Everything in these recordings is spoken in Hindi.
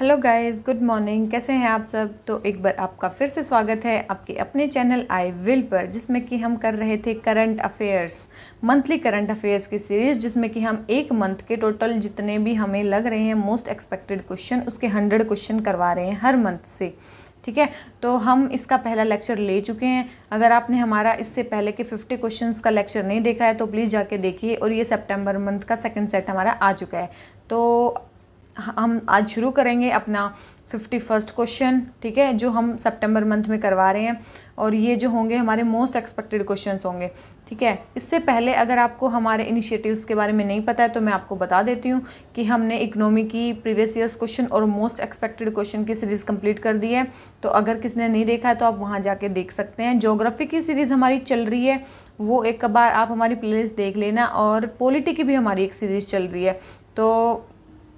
हेलो गाइस गुड मॉर्निंग कैसे हैं आप सब तो एक बार आपका फिर से स्वागत है आपके अपने चैनल आई विल पर जिसमें कि हम कर रहे थे current affairs monthly current affairs की सीरीज़ जिसमें कि हम एक मंथ के टोटल जितने भी हमें लग रहे हैं मोस्ट एक्सपेक्टेड क्वेश्चन उसके हंड्रेड क्वेश्चन करवा रहे हैं हर मंथ से ठीक है तो हम इसका पहला लेक्चर ले चुके हैं अगर आपने हमारा इससे पहले के 50 क्वेश्चंस का लेक्चर नहीं देखा है तो प्लीज़ जाके देखिए और ये सितंबर मंथ का सेकंड सेट हमारा आ चुका है तो हम आज शुरू करेंगे अपना फिफ्टी फर्स्ट क्वेश्चन ठीक है जो हम सितंबर मंथ में करवा रहे हैं और ये जो होंगे हमारे मोस्ट एक्सपेक्टेड क्वेश्चंस होंगे ठीक है इससे पहले अगर आपको हमारे इनिशिएटिव्स के बारे में नहीं पता है तो मैं आपको बता देती हूँ कि हमने इकनॉमी की प्रीवियस ईयर्स क्वेश्चन और मोस्ट एक्सपेक्टेड क्वेश्चन की सीरीज़ कंप्लीट कर दी है तो अगर किसी ने नहीं देखा है तो आप वहाँ जाके देख सकते हैं जोग्राफी की सीरीज़ हमारी चल रही है वो एक बार आप हमारी प्ले देख लेना और पॉलिटी की भी हमारी एक सीरीज़ चल रही है तो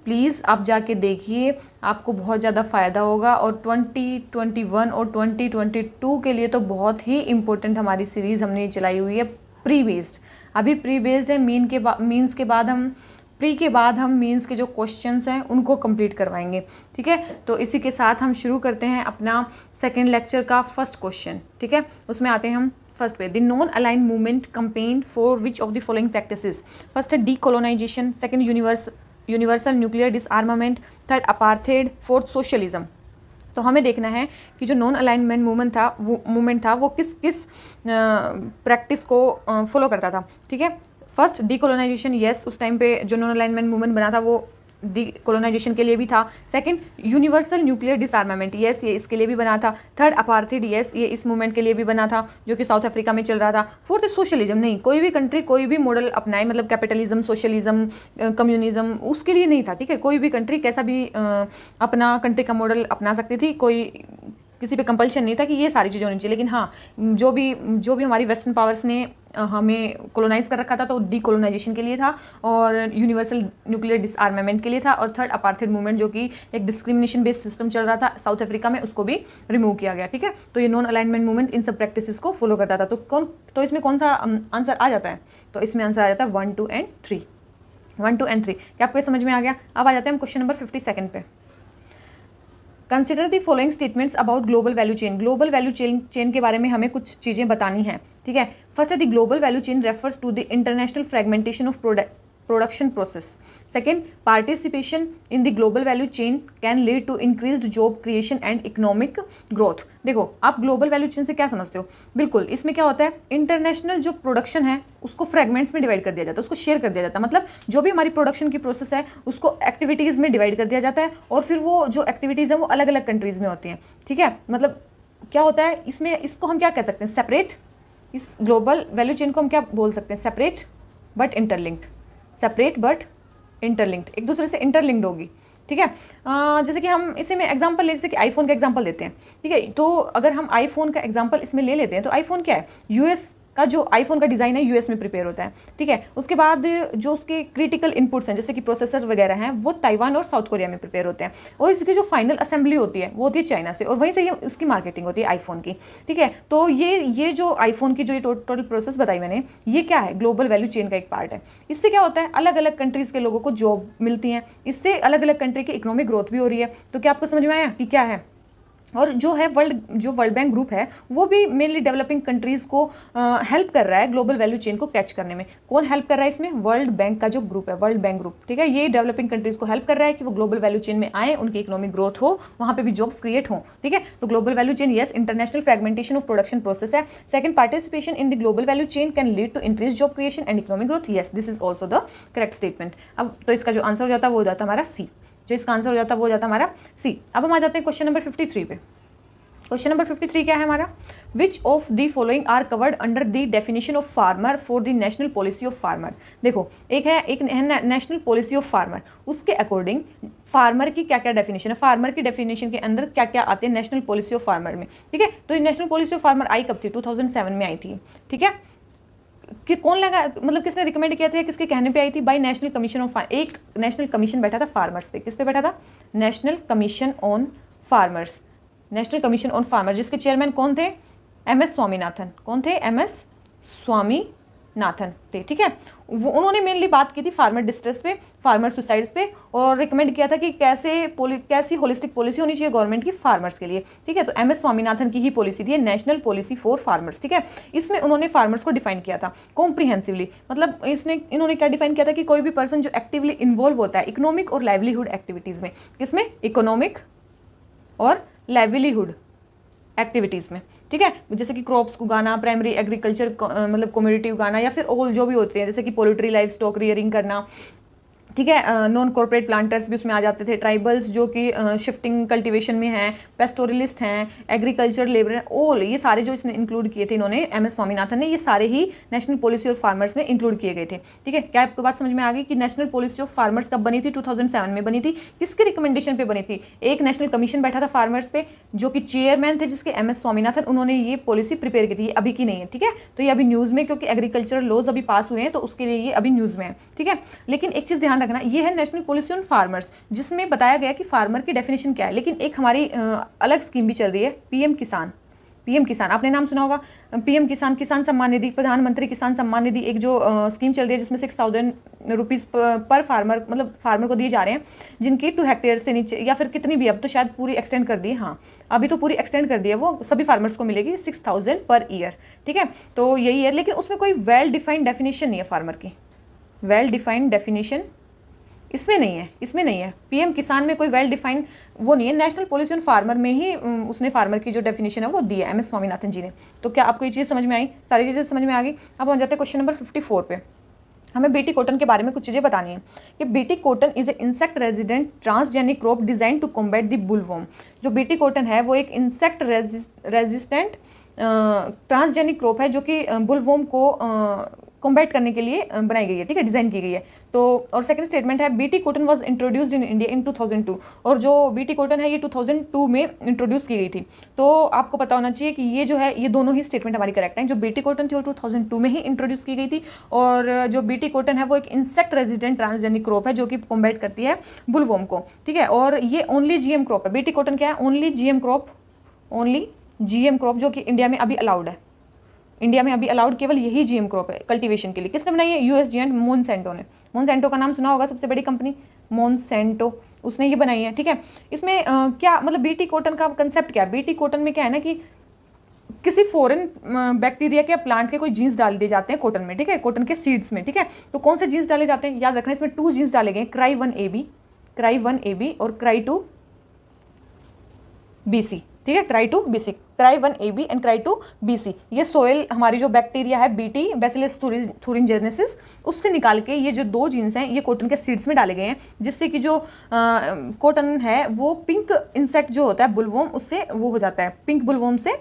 प्लीज़ आप जाके देखिए आपको बहुत ज़्यादा फ़ायदा होगा और 2021 और 2022 के लिए तो बहुत ही इम्पोर्टेंट हमारी सीरीज़ हमने चलाई हुई है प्री बेस्ड अभी प्री बेस्ड है मीन के मीन्स के बाद हम प्री के बाद हम मीन्स के जो क्वेश्चन हैं उनको कंप्लीट करवाएंगे ठीक है तो इसी के साथ हम शुरू करते हैं अपना सेकेंड लेक्चर का फर्स्ट क्वेश्चन ठीक है उसमें आते हैं हम फर्स्ट पे the non aligned movement campaign for which of the following practices first है decolonisation second universe universal nuclear disarmament third apartheid fourth socialism तो हमें देखना है कि जो नॉन अलाइनमेंट मूवमेंट था वो मूवमेंट था वो किस किस प्रैक्टिस को फॉलो करता था ठीक है फर्स्ट डीकोलोनाइजेशन यस उस टाइम पे जो नॉन अलाइनमेंट मूवमेंट बना था वो डिकोलोनाइजेशन के लिए भी था second universal nuclear disarmament yes ये इसके लिए भी बना था थर्ड अपार्थिड यस ये इस मूवमेंट के लिए भी बना था जो कि साउथ अफ्रीका में चल रहा था फोर्थ सोशलिज्म नहीं कोई भी कंट्री कोई भी मॉडल अपनाए मतलब कैपिटलिज्म सोशलिज्म कम्युनिज्म उसके लिए नहीं था ठीक है कोई भी कंट्री कैसा भी अपना कंट्री का मॉडल अपना सकती थी कोई किसी पे कंपल्शन नहीं था कि ये सारी चीज़ें होनी चाहिए लेकिन हाँ जो भी जो भी हमारी वेस्टर्न पावर्स ने हमें कोलोनाइज कर रखा था तो डीकोलोनाइजेशन के लिए था और यूनिवर्सल न्यूक्लियर डिसआर्मामेंट के लिए था और थर्ड अपार्थिड मूवमेंट जो कि एक डिस्क्रिमिनेशन बेस्ड सिस्टम चल रहा था साउथ अफ्रीका में उसको भी रिमूव किया गया ठीक है तो ये नॉन अलाइनमेंट मूवमेंट इन सब प्रैक्टिस को फॉलो करता था तो कौन तो इसमें कौन सा आंसर आ जाता है तो इसमें आंसर आ जाता है one two and three one two and three क्या आपको समझ में आ गया अब आ जाते हैं हम क्वेश्चन नंबर फिफ्टी सेकंड पर consider the following statements about global value chain global value chain chain के बारे में हमें कुछ चीज़ें बतानी है ठीक है फर्स्ट है the global value chain refers to the international fragmentation of product production process. Second, participation in the global value chain can lead to increased job creation and economic growth. देखो आप global value chain से क्या समझते हो बिल्कुल इसमें क्या होता है इंटरनेशनल जो प्रोडक्शन है उसको फ्रेगमेंट्स में डिवाइड कर दिया जाता है उसको शेयर कर दिया जाता है मतलब जो भी हमारी प्रोडक्शन की प्रोसेस है उसको एक्टिविटीज़ में डिवाइड कर दिया जाता है और फिर वो जो एक्टिविटीज़ हैं वो अलग अलग कंट्रीज़ में होती हैं ठीक है मतलब क्या होता है इसमें इसको हम क्या कह सकते हैं सेपरेट इस ग्लोबल वैल्यू चेन को हम क्या बोल सकते हैं separate but interlink separate but interlinked एक दूसरे से इंटरलिंक्ड होगी ठीक है जैसे कि हम इसी में एग्जांपल ले जैसे कि आईफोन का एग्जांपल देते हैं ठीक है तो अगर हम आईफोन का एग्जांपल इसमें ले लेते हैं तो आईफोन क्या है यूएस का जो आईफोन का डिज़ाइन है यूएस में प्रिपेयर होता है ठीक है उसके बाद जो उसके क्रिटिकल इनपुट्स हैं जैसे कि प्रोसेसर वगैरह हैं वो ताइवान और साउथ कोरिया में प्रिपेयर होते हैं और इसकी जो फाइनल असेंबली होती है वो होती है चाइना से और वहीं से ये उसकी मार्केटिंग होती है आईफोन की ठीक है तो ये ये जो आईफोन की जो टोटल प्रोसेस बताई मैंने ये क्या है ग्लोबल वैल्यू चेन का एक पार्ट है इससे क्या होता है अलग अलग कंट्रीज़ के लोगों को जॉब मिलती हैं इससे अलग अलग कंट्री की इकोनॉमिक ग्रोथ भी हो रही है तो क्या आपको समझ में आया कि क्या है और जो है वर्ल्ड जो वर्ल्ड बैंक ग्रुप है वो भी मेनली डेवलपिंग कंट्रीज़ को हेल्प कर रहा है ग्लोबल वैल्यू चेन को कैच करने में कौन हेल्प कर रहा है इसमें वर्ल्ड बैंक का जो ग्रुप है वर्ल्ड बैंक ग्रुप ठीक है ये डेवलपिंग कंट्रीज़ को हेल्प कर रहा है कि वो ग्लोबल वैल्यू चेन में आए उनकी इकोनॉमिक ग्रोथ हो वहाँ पर भी जॉब्स क्रिएट हों ठीक है तो global value chain yes international fragmentation of production process है second participation in the global value chain can lead to increase job creation and economic growth yes this is also the correct statement अब तो इसका जो आंसर हो जाता है वो हो जाता है हमारा सी जो इसका आंसर हो जाता है वो हो जाता हमारा सी अब हम आ जाते हैं क्वेश्चन नंबर फिफ्टी थ्री पे क्वेश्चन नंबर फिफ्टी थ्री क्या है हमारा which of the following are covered under the definition of farmer for the national policy of farmer देखो एक है एक नेशनल पॉलिसी ऑफ फार्मर उसके अकॉर्डिंग फार्मर की क्या क्या डेफिनेशन है फार्मर की डेफिनेशन के अंदर क्या क्या आते हैं नेशनल पॉलिसी ऑफ फार्मर में ठीक है तो नेशनल पॉलिसी ऑफ फार्मर आई कब थी टू में आई थी ठीक है कि कौन लगा मतलब किसने रिकमेंड किया था किसके कहने पे आई थी बाय नेशनल कमीशन ऑफ एक नेशनल कमीशन बैठा था फार्मर्स पे किस पे बैठा था national commission on farmers national commission on farmers जिसके चेयरमैन कौन थे एम एस स्वामीनाथन कौन थे एम एस स्वामी नाथन थे ठीक है वो उन्होंने मेनली बात की थी फार्मर डिस्ट्रेस पे फार्मर सुसाइड्स पे और रिकमेंड किया था कि कैसे पोली कैसी होलिस्टिक पॉलिसी होनी चाहिए गवर्नमेंट की फार्मर्स के लिए ठीक है तो एम एस स्वामीनाथन की ही पॉलिसी थी नेशनल पॉलिसी फॉर फार्मर्स ठीक है इसमें उन्होंने फार्मर्स को डिफाइन किया था कॉम्प्रीहेंसिवली मतलब इसने इन्होंने क्या डिफाइन किया था कि कोई भी पर्सन जो एक्टिवली इन्वॉल्व होता है इकोनॉमिक और लाइवलीहुड एक्टिविटीज़ में किसमें इकोनॉमिक और लाइवलीहुड एक्टिविटीज़ में ठीक है जैसे कि क्रॉप्स उगाना प्राइमरी एग्रीकल्चर मतलब कम्युनिटी उगाना या फिर और जो भी होते हैं जैसे कि पोल्ट्री लाइफ स्टॉक रियरिंग करना ठीक है नॉन कॉरपोरेट प्लांटर्स भी उसमें आ जाते थे ट्राइबल्स जो कि शिफ्टिंग कल्टीवेशन में हैं पेस्टोरलिस्ट हैं एग्रीकल्चर लेबर ओल ये सारे जो इसने इंक्लूड किए थे इन्होंने एम एस स्वामीनाथन ने ये सारे ही नेशनल पॉलिसी ऑफ फार्मर्स में इंक्लूड किए गए थे ठीक है क्या आपको बात समझ में आ गई कि नेशनल पॉलिसी ऑफ फार्मर्स कब बनी थी टू में बनी थी किसके रिकमेंडेशन पर बनी थी एक नेशनल कमीशन बैठा था फार्मर्स पे जो कि चेयरमैन थे जिसके एम एस स्वामीनाथन उन्होंने ये पॉलिसी प्रिपेयर की थी अभी की नहीं है ठीक है तो ये अभी न्यूज़ में क्योंकि एग्रीकल्चर लॉज अभी पास हुए हैं तो उसके लिए ये अभी न्यूज़ में है ठीक है लेकिन एक चीज़ ध्यान रखना ये है नेशनल पॉलिसी ऑन फार्मर्स जिसमें बताया गया कि फार्मर की डेफिनेशन क्या है लेकिन एक हमारी अलग स्कीम भी चल रही है पीएम किसान पीएम किसान आपने नाम सुना होगा पीएम किसान किसान सम्मान निधि प्रधानमंत्री किसान सम्मान निधि एक जो आ, स्कीम चल रही है जिसमें सिक्स थाउजेंड रुपीज़ पर फार्मर मतलब फार्मर को दिए जा रहे हैं जिनकी टू हेक्टेयर से नीचे या फिर कितनी भी अब तो शायद पूरी एक्सटेंड कर दी हाँ अभी तो पूरी एक्सटेंड कर दी है वो सभी फार्मर्स को मिलेगी सिक्स पर ईयर ठीक है तो यही है लेकिन उसमें कोई वेल डिफाइंड डेफिनेशन नहीं है फार्मर की वेल डिफाइंड डेफिनेशन इसमें नहीं है इसमें नहीं है पीएम किसान में कोई वेल डिफाइंड वो नहीं है नेशनल पॉलिसी ऑन फार्मर में ही उसने फार्मर की जो डेफिनेशन है वो दी है एम एस स्वामीनाथन जी ने तो क्या आपको ये चीज़ समझ में आई सारी चीज़ें समझ में आ गई अब हम जाते हैं क्वेश्चन नंबर फिफ्टी फोर पे हमें बीटी कॉटन के बारे में कुछ चीज़ें बतानी है कि BT cotton is a insect resident transgenic crop design to combat the bollworm जो बीटी कॉटन है वो एक इंसेक्ट रेजिस्टेंट ट्रांसजेनिक क्रॉप है जो कि बुलवॉम को uh, कॉम्बैट करने के लिए बनाई गई है ठीक है डिज़ाइन की गई है तो और सेकंड स्टेटमेंट है BT cotton was introduced in India in 2002 और जो बीटी कॉटन है ये 2002 में इंट्रोड्यूस की गई थी तो आपको पता होना चाहिए कि ये जो है ये दोनों ही स्टेटमेंट हमारी करेक्ट हैं जो बीटी कॉटन थी वो टू में ही इंट्रोड्यूस की गई थी और जो बी कॉटन है वो एक इंसेक्ट रेजिडेंट ट्रांसजेंडिक क्रॉप है जो कि कॉम्बैट करती है बुलवोम को ठीक है और ये ओनली जीएम क्रॉप है बीटी कॉटन क्या है only GM crop only GM crop जो कि इंडिया में अभी अलाउड है इंडिया में अभी अलाउड केवल यही जीएम क्रॉप है कल्टीवेशन के लिए किसने बनाई है यूएस एंड मोनसेंटो ने मोनसेंटो का नाम सुना होगा सबसे बड़ी कंपनी मोनसेंटो उसने ये बनाई है ठीक है इसमें आ, क्या मतलब बीटी कॉटन का कंसेप्ट क्या है बीटी कॉटन में क्या है ना कि किसी फॉरेन बैक्टीरिया के प्लांट के कोई जीन्स डाल दिए जाते हैं कॉटन में ठीक है कॉटन के सीड्स में ठीक है तो कौन से जीन्स डाले जाते हैं याद रखना इसमें टू जीन्स डाले गए cry one A B cry one A B और क्राई टू बी सी ठीक है cry two B C try one A B and try two B C ये सोयल हमारी जो बैक्टीरिया है B T bacillus thuringiensis उससे निकाल के ये जो दो जीन्स हैं ये कॉटन के सीड्स में डाले गए हैं जिससे कि जो कॉटन है वो पिंक इंसेक्ट जो होता है बुलवोम उससे वो हो जाता है पिंक बुलवोम से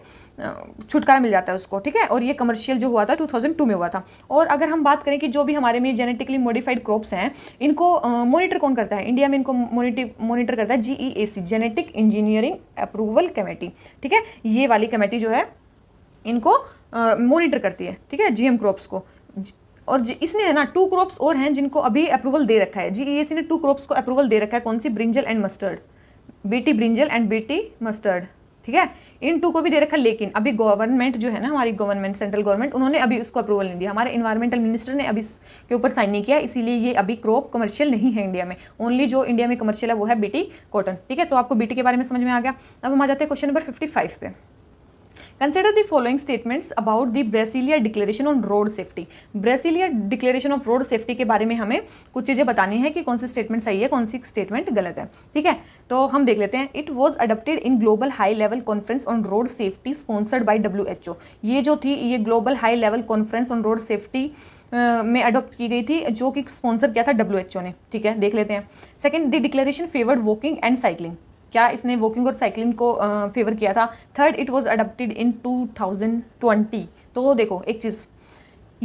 छुटकारा मिल जाता है उसको ठीक है और ये कमर्शियल जो हुआ था टू थाउजेंड टू में हुआ था और अगर हम बात करें कि जो भी हमारे में जेनेटिकली मॉडिफाइड क्रॉप्स हैं इनको मॉनिटर कौन करता है इंडिया में इनको मॉनिटर करता है A C genetic engineering approval committee ठीक है ये ये वाली कमेटी जो है इनको मोनिटर uh, करती है ठीक है जीएम क्रॉप्स को और इसने है ना टू क्रॉप्स और हैं जिनको अभी अप्रूवल दे रखा है जीईएसी e ने टू क्रॉप्स को अप्रूवल दे रखा है कौन सी brinjal and mustard BT brinjal and BT mustard ठीक है इन टू को भी दे रखा है लेकिन अभी गवर्नमेंट जो है ना हमारी गवर्नमेंट सेंट्रल गवर्नमेंट उन्होंने अभी उसको अप्रूवल नहीं दिया हमारे इन्वायरमेंटल मिनिस्टर ने अभी के ऊपर साइन नहीं किया इसीलिए ये अभी क्रॉप कमर्शियल नहीं है इंडिया में ओनली जो इंडिया में कमर्शियल है वो है बीटी कॉटन ठीक है तो आपको बीटी के बारे में समझ में आ गया अब हम आ जाते हैं क्वेश्चन नंबर फिफ्टी फाइव पे consider the following statements about the Brasilia declaration on road safety Brasilia declaration of road safety के बारे में हमें कुछ चीज़ें बतानी है कि कौन सी स्टेटमेंट सही है कौन सी स्टेटमेंट गलत है ठीक है तो हम देख लेते हैं it was adapted in global high level conference on road safety sponsored by W ये जो थी ये global high level conference on road safety में अडोप्ट की गई थी जो कि स्पॉन्सर किया था डब्ल्यू ने ठीक है देख लेते हैं second the declaration favoured walking and cycling क्या इसने वॉकिंग और साइकिलिंग को फेवर किया था third it was adopted in two तो देखो एक चीज़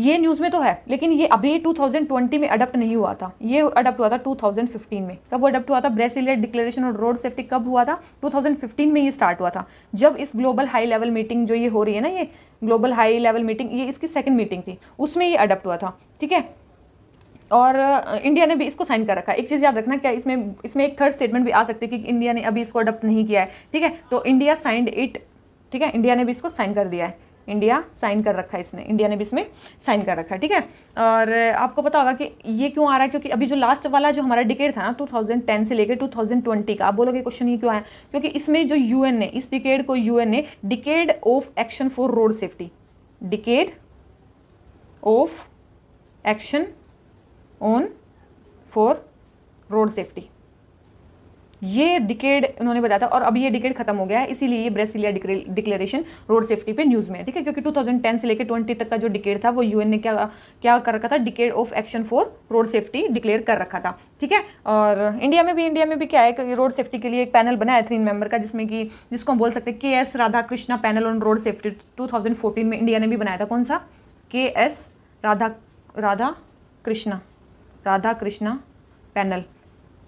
ये न्यूज़ में तो है लेकिन ये अभी 2020 में अडप्ट नहीं हुआ था ये अडप्ट हुआ था 2015 में कब वो अडप्ट हुआ था ब्रेसिलियर डिक्लेरेशन और रोड सेफ्टी कब हुआ था 2015 में ये स्टार्ट हुआ था जब इस ग्लोबल हाई लेवल मीटिंग जो ये हो रही है ना ये ग्लोबल हाई लेवल मीटिंग ये इसकी सेकंड मीटिंग थी उसमें ये अडप्ट हुआ था ठीक है और इंडिया ने भी इसको साइन कर रखा है एक चीज़ याद रखना क्या इसमें इसमें एक थर्ड स्टेटमेंट भी आ सकती है कि इंडिया ने अभी इसको अडप्ट नहीं किया है ठीक है तो इंडिया साइंड इट ठीक है इंडिया ने भी इसको साइन कर दिया है इंडिया साइन कर रखा है इसने इंडिया ने भी इसमें साइन कर रखा है ठीक है और आपको पता होगा कि ये क्यों आ रहा है क्योंकि अभी जो लास्ट वाला जो हमारा डिकेट था ना 2010 से लेकर 2020 का आप बोलोगे क्वेश्चन ये क्यों आया क्योंकि इसमें जो यूएन ने इस डिकेड को यूएन ने decade of action for road safety decade of action on for road safety ये डिकेड उन्होंने बताया था और अब ये डिकेड खत्म हो गया है इसीलिए ये ब्रेसिलिया डिक्लेरेशन रोड सेफ्टी पे न्यूज़ में है ठीक है क्योंकि 2010 से लेकर 20 तक का जो डिकेड था वो यूएन ने क्या क्या कर रखा था decade of action for road safety declare कर रखा था ठीक है और इंडिया में भी इंडिया में भी क्या है रोड सेफ्टी के लिए एक पैनल बनाया थ्री मेंबर का जिसमें कि जिसको हम बोल सकते हैं K S Radha Krishna panel on road safety two में इंडिया ने भी बनाया था कौन सा K S Radha Radha Krishna Radha Krishna panel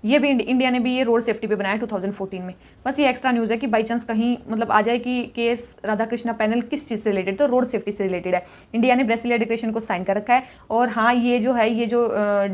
ये भी इंडिया ने भी ये रोड सेफ्टी पे बनाया 2014 में बस ये एक्स्ट्रा न्यूज़ है कि बाई चांस कहीं मतलब आ जाए कि केस राधा कृष्णा पैनल किस चीज़ से रिलेटेड तो रोड सेफ्टी से रिलेटेड है इंडिया ने ब्रेसिलिया डिक्लेरेशन को साइन कर रखा है और हाँ ये जो है ये जो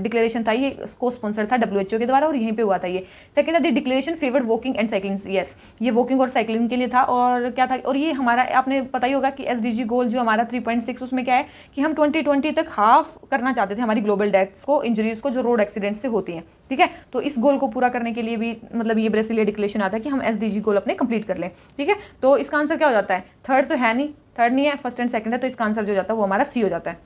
डिक्लेरेशन था ये को स्पॉन्सर था डब्ल्यू के द्वारा और यहीं पर हुआ था ये सेकेंड है the declaration favour walking and cycling yes ये वॉकिंग और साइकिलिंग के लिए था और क्या था और ये हमारा आपने पता ही होगा कि एस गोल जो हमारा थ्री उसमें क्या है कि हम ट्वेंटी तक हाफ करना चाहते थे हमारी ग्लोबल डेथ्स को इंजरीज को जो रोड एक्सीडेंट से होती हैं ठीक है तो इस इस गोल को पूरा करने के लिए भी मतलब ये ब्रेसिलिया डिक्लेशन आता है कि हम एस गोल अपने कंप्लीट कर लें ठीक है तो इसका आंसर क्या हो जाता है थर्ड तो है नहीं थर्ड नहीं है फर्स्ट एंड सेकंड है तो इसका आंसर जो जाता है वो हमारा सी हो जाता है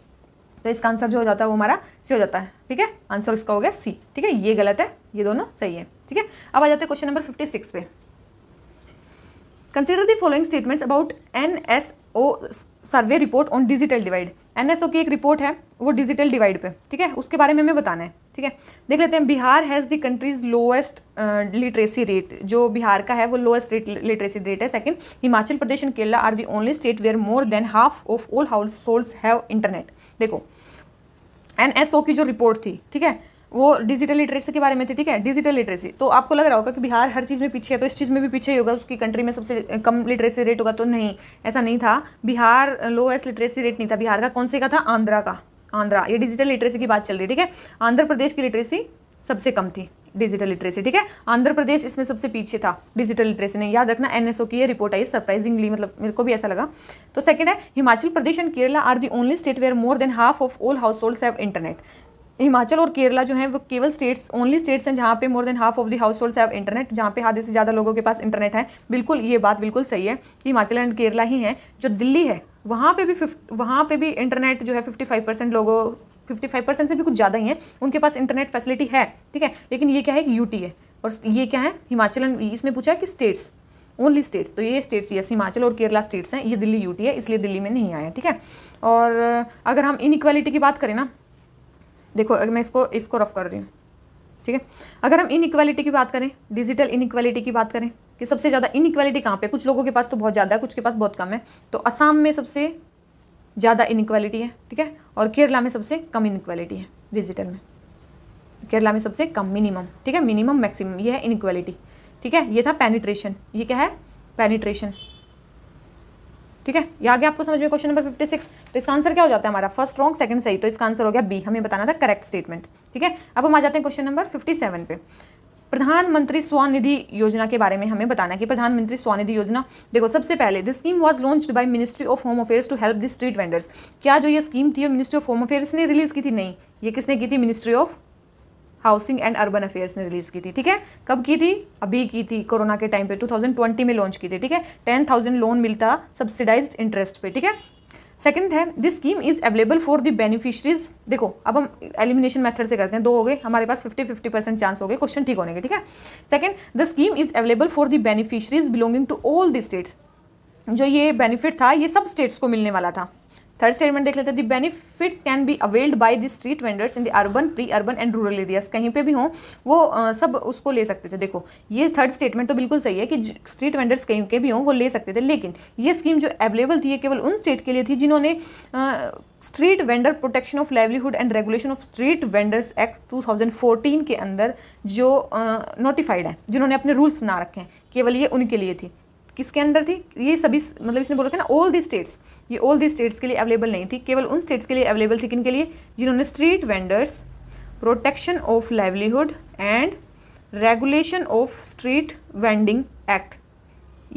तो इसका आंसर जो हो जाता है वो हमारा तो सी हो जाता है ठीक है आंसर उसका हो गया सी ठीक है ये गलत है ये दोनों सही है ठीक है अब आ जाते हैं क्वेश्चन नंबर फिफ्टी सिक्स पे consider the following statements about N S O survey report on digital divide NSO की एक रिपोर्ट है वो डिजिटल डिवाइड पे ठीक है उसके बारे में हमें बताना है ठीक है देख लेते हैं Bihar has the country's lowest literacy rate जो बिहार का है वो लोएस्ट लिटरेसी रेट है second Himachal Pradesh and Kerala are the only state where more than half of all household have internet देखो एन की जो रिपोर्ट थी ठीक है वो डिजिटल लिटरेसी के बारे में थी ठीक है डिजिटल लिटरेसी तो आपको लग रहा होगा कि बिहार हर चीज़ में पीछे है तो इस चीज़ में भी पीछे ही होगा उसकी कंट्री में सबसे कम लिटरेसी रेट होगा तो नहीं ऐसा नहीं था बिहार लोएस्ट लिटरेसी रेट नहीं था बिहार का कौन से का था आंध्रा का आंध्रा ये डिजिटल लिटरेसी की बात चल रही है ठीक है आंध्र प्रदेश की लिटरेसी सबसे कम थी डिजिटल लिटरेसी ठीक है आंध्र प्रदेश इसमें सबसे पीछे था डिजिटल लिटरेसी ने याद रखना एनएसओ की ये रिपोर्ट आई सरप्राइजिंगली मतलब मेरे को भी ऐसा लगा तो सेकंड है Himachal Pradesh and Kerala are the only state where more than half of all households have internet Himachal और केरला जो है वो केवल स्टेट्स ओनली स्टेट्स हैं जहाँ पे more than half of the households have internet जहाँ पे आधे से ज़्यादा लोगों के पास इंटरनेट है बिल्कुल ये बात बिल्कुल सही है कि हिमाचल एंड केरला ही हैं जो दिल्ली है वहाँ पे भी फिफ्ट वहाँ पे भी इंटरनेट जो है फिफ्टी फाइव परसेंट लोगों फिफ्टी फाइव परसेंट से भी कुछ ज़्यादा ही है उनके पास इंटरनेट फैसिलिटी है ठीक है लेकिन ये क्या है यूटी है और ये क्या है हिमाचल एंड इसमें पूछा है कि स्टेट्स ओनली स्टेट्स तो ये स्टेट्स यस हिमाचल और केरला स्टेट्स हैं ये दिल्ली यूटी है इसलिए दिल्ली में नहीं आया ठीक है और अगर हम इनक्वालिटी की बात करें ना देखो अगर मैं इसको इसको रफ कर रही हूँ ठीक है अगर हम इनइक्वालिटी की बात करें डिजिटल इनइक्वालिटी की बात करें कि सबसे ज़्यादा इनइक्वालिटी कहाँ पे कुछ लोगों के पास तो बहुत ज़्यादा है कुछ के पास बहुत कम है तो असम में सबसे ज़्यादा इनइक्वालिटी है ठीक है और केरला में सबसे कम इनइक्वालिटी है डिजिटल में केरला में सबसे कम मिनिमम ठीक है मिनिमम मैक्सिमम ये है इनइक्वालिटी ठीक है ये था पेनिट्रेशन ये क्या है पेनिट्रेशन ठीक है ये आगे आपको समझ में क्वेश्चन नंबर 56 तो इसका आंसर क्या हो जाता है हमारा फर्स्ट रॉन्ग सेकंड सही तो इसका आंसर हो गया बी हमें बताना था करेक्ट स्टेटमेंट ठीक है अब हम आ जाते हैं क्वेश्चन नंबर 57 पे प्रधानमंत्री स्वनिधि योजना के बारे में हमें बताना कि प्रधानमंत्री स्वनिधि योजना देखो सबसे पहले this scheme was launched by ministry of home affairs to help the street vendors क्या जो ये स्कीम थी मिनिस्ट्री ऑफ होम अफेयर्स ने रिलीज की थी नहीं ये किसने की थी ministry of housing and urban affairs ने रिलीज़ की थी ठीक है कब की थी अभी की थी कोरोना के टाइम पे 2020 में लॉन्च की थी ठीक है टेन थाउजेंड लोन मिलता सब्सिडाइज इंटरेस्ट पे ठीक है सेकंड है this scheme is available for the beneficiaries देखो अब हम एलिमिनेशन मेथड से करते हैं दो हो गए हमारे पास 50 50 परसेंट चांस हो गए क्वेश्चन ठीक होने के ठीक है second the scheme is available for the beneficiaries belonging to all the states जो ये बेनिफिट था ये सब स्टेट्स को मिलने वाला था थर्ड स्टेटमेंट देख लेते हैं the benefits can be availed by the street vendors in the urban pre urban and rural areas कहीं पे भी हों वो आ, सब उसको ले सकते थे देखो ये थर्ड स्टेटमेंट तो बिल्कुल सही है कि स्ट्रीट वेंडर्स कहीं के भी हों वो ले सकते थे लेकिन ये स्कीम जो अवेलेबल थी ये केवल उन स्टेट के लिए थी जिन्होंने street vendor protection of livelihood and regulation of street vendors act 2014 के अंदर जो नोटिफाइड है जिन्होंने अपने रूल्स बना रखे हैं केवल ये उनके लिए थी किसके अंदर थी ये सभी मतलब इसने बोला था ना ऑल दी स्टेट्स ये ऑल दी स्टेट्स के लिए अवेलेबल नहीं थी केवल उन स्टेट्स के लिए अवेलेबल थी किन के लिए जिन्होंने street vendors protection of livelihood and regulation of street vending act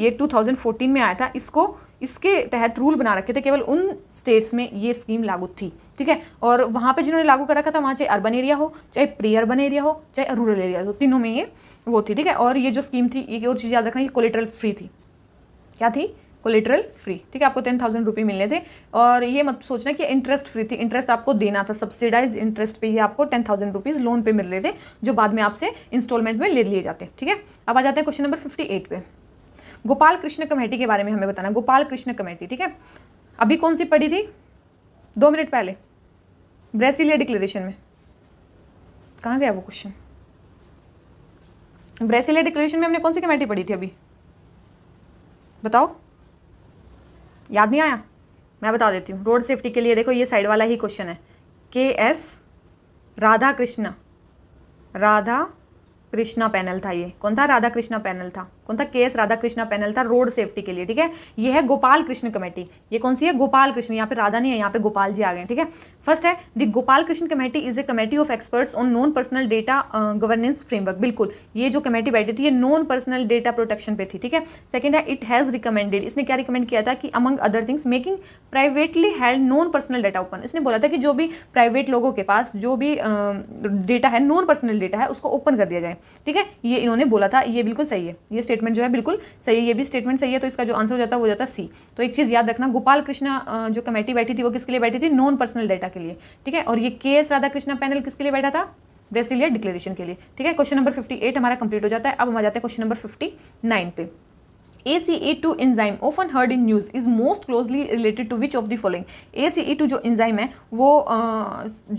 ये 2014 में आया था इसको इसके तहत रूल बना रखे थे केवल उन स्टेट्स में ये स्कीम लागू थी ठीक है और वहाँ पे जिन्होंने लागू कर रखा था वहाँ चाहे अर्बन एरिया हो चाहे प्री अर्बन एरिया हो चाहे रूरल एरिया हो तीनों में ये वो थी ठीक है और ये जो स्कीम थी ये और चीज़ याद रखना ये कोलेट्रल फ्री थी क्या थी कोलेटरल फ्री ठीक है आपको टेन थाउजेंड रुपी मिलने थे और ये मत सोचना कि इंटरेस्ट फ्री थी इंटरेस्ट आपको देना था सब्सिडाइज इंटरेस्ट पे ही आपको टेन थाउजेंड रुपीज़ लोन पे मिल रहे थे जो बाद में आपसे इंस्टॉलमेंट में ले लिए जाते हैं ठीक है अब आ जाते हैं क्वेश्चन नंबर फिफ्टी एट पे गोपाल कृष्ण कमेटी के बारे में हमें बताना गोपाल कृष्ण कमेटी ठीक है अभी कौन सी पढ़ी थी दो मिनट पहले ब्रेसिलिया डिक्लेरेशन में कहाँ गया वो क्वेश्चन ब्रेसिलिया डिक्लेरेशन में हमने कौन सी कमेटी पढ़ी थी अभी बताओ याद नहीं आया मैं बता देती हूँ रोड सेफ्टी के लिए देखो ये साइड वाला ही क्वेश्चन है K S Radhakrishna Radha Krishna panel था ये कौन था राधा कृष्णा पैनल था कौन था K S Radha Krishna panel road रोड सेफ्टी के लिए ठीक है ये है गोपाल कृष्ण कमेटी ये कौन सी है गोपाल कृष्ण यहाँ पे राधा नहीं है यहाँ पे गोपाल जी आ गए ठीक है फर्स्ट है the Gopalakrishna committee is a committee of experts on non personal data governance framework बिल्कुल ये जो कमेटी बैठी थी ये नॉन पर्सनल डेटा प्रोटेक्शन पे थी ठीक है सेकेंड है इट हैज़ रिकमेंडेड इसने क्या रिकमेंड किया था कि among other things making privately held non personal data open इसने बोला था कि जो भी प्राइवेट लोगों के पास जो भी डेटा है नॉन पर्सनल डेटा है उसको ओपन कर दिया जाए ठीक है ये इन्होंने बोला था ये बिल्कुल सही है ये स्टेटमेंट जो है बिल्कुल सही है ये भी स्टेटमेंट सही है तो इसका जो आंसर हो जाता है वो जाता है सी तो एक चीज़ याद रखना गोपाल कृष्णा जो कमेटी बैठी थी वो किसके लिए बैठी थी नॉन पर्सनल डाटा के लिए ठीक है और ये के एस राधाकृष्णा पैनल किसके लिए बैठा था ब्रेसिलिया डिक्लेरेशन के लिए ठीक है क्वेश्चन नंबर 58 हमारा कंप्लीट हो जाता है अब हम आ जाते हैं क्वेश्चन नंबर 59 पे A C two often heard in news is most closely related to which of to following A C following two e जो enzyme है वो आ,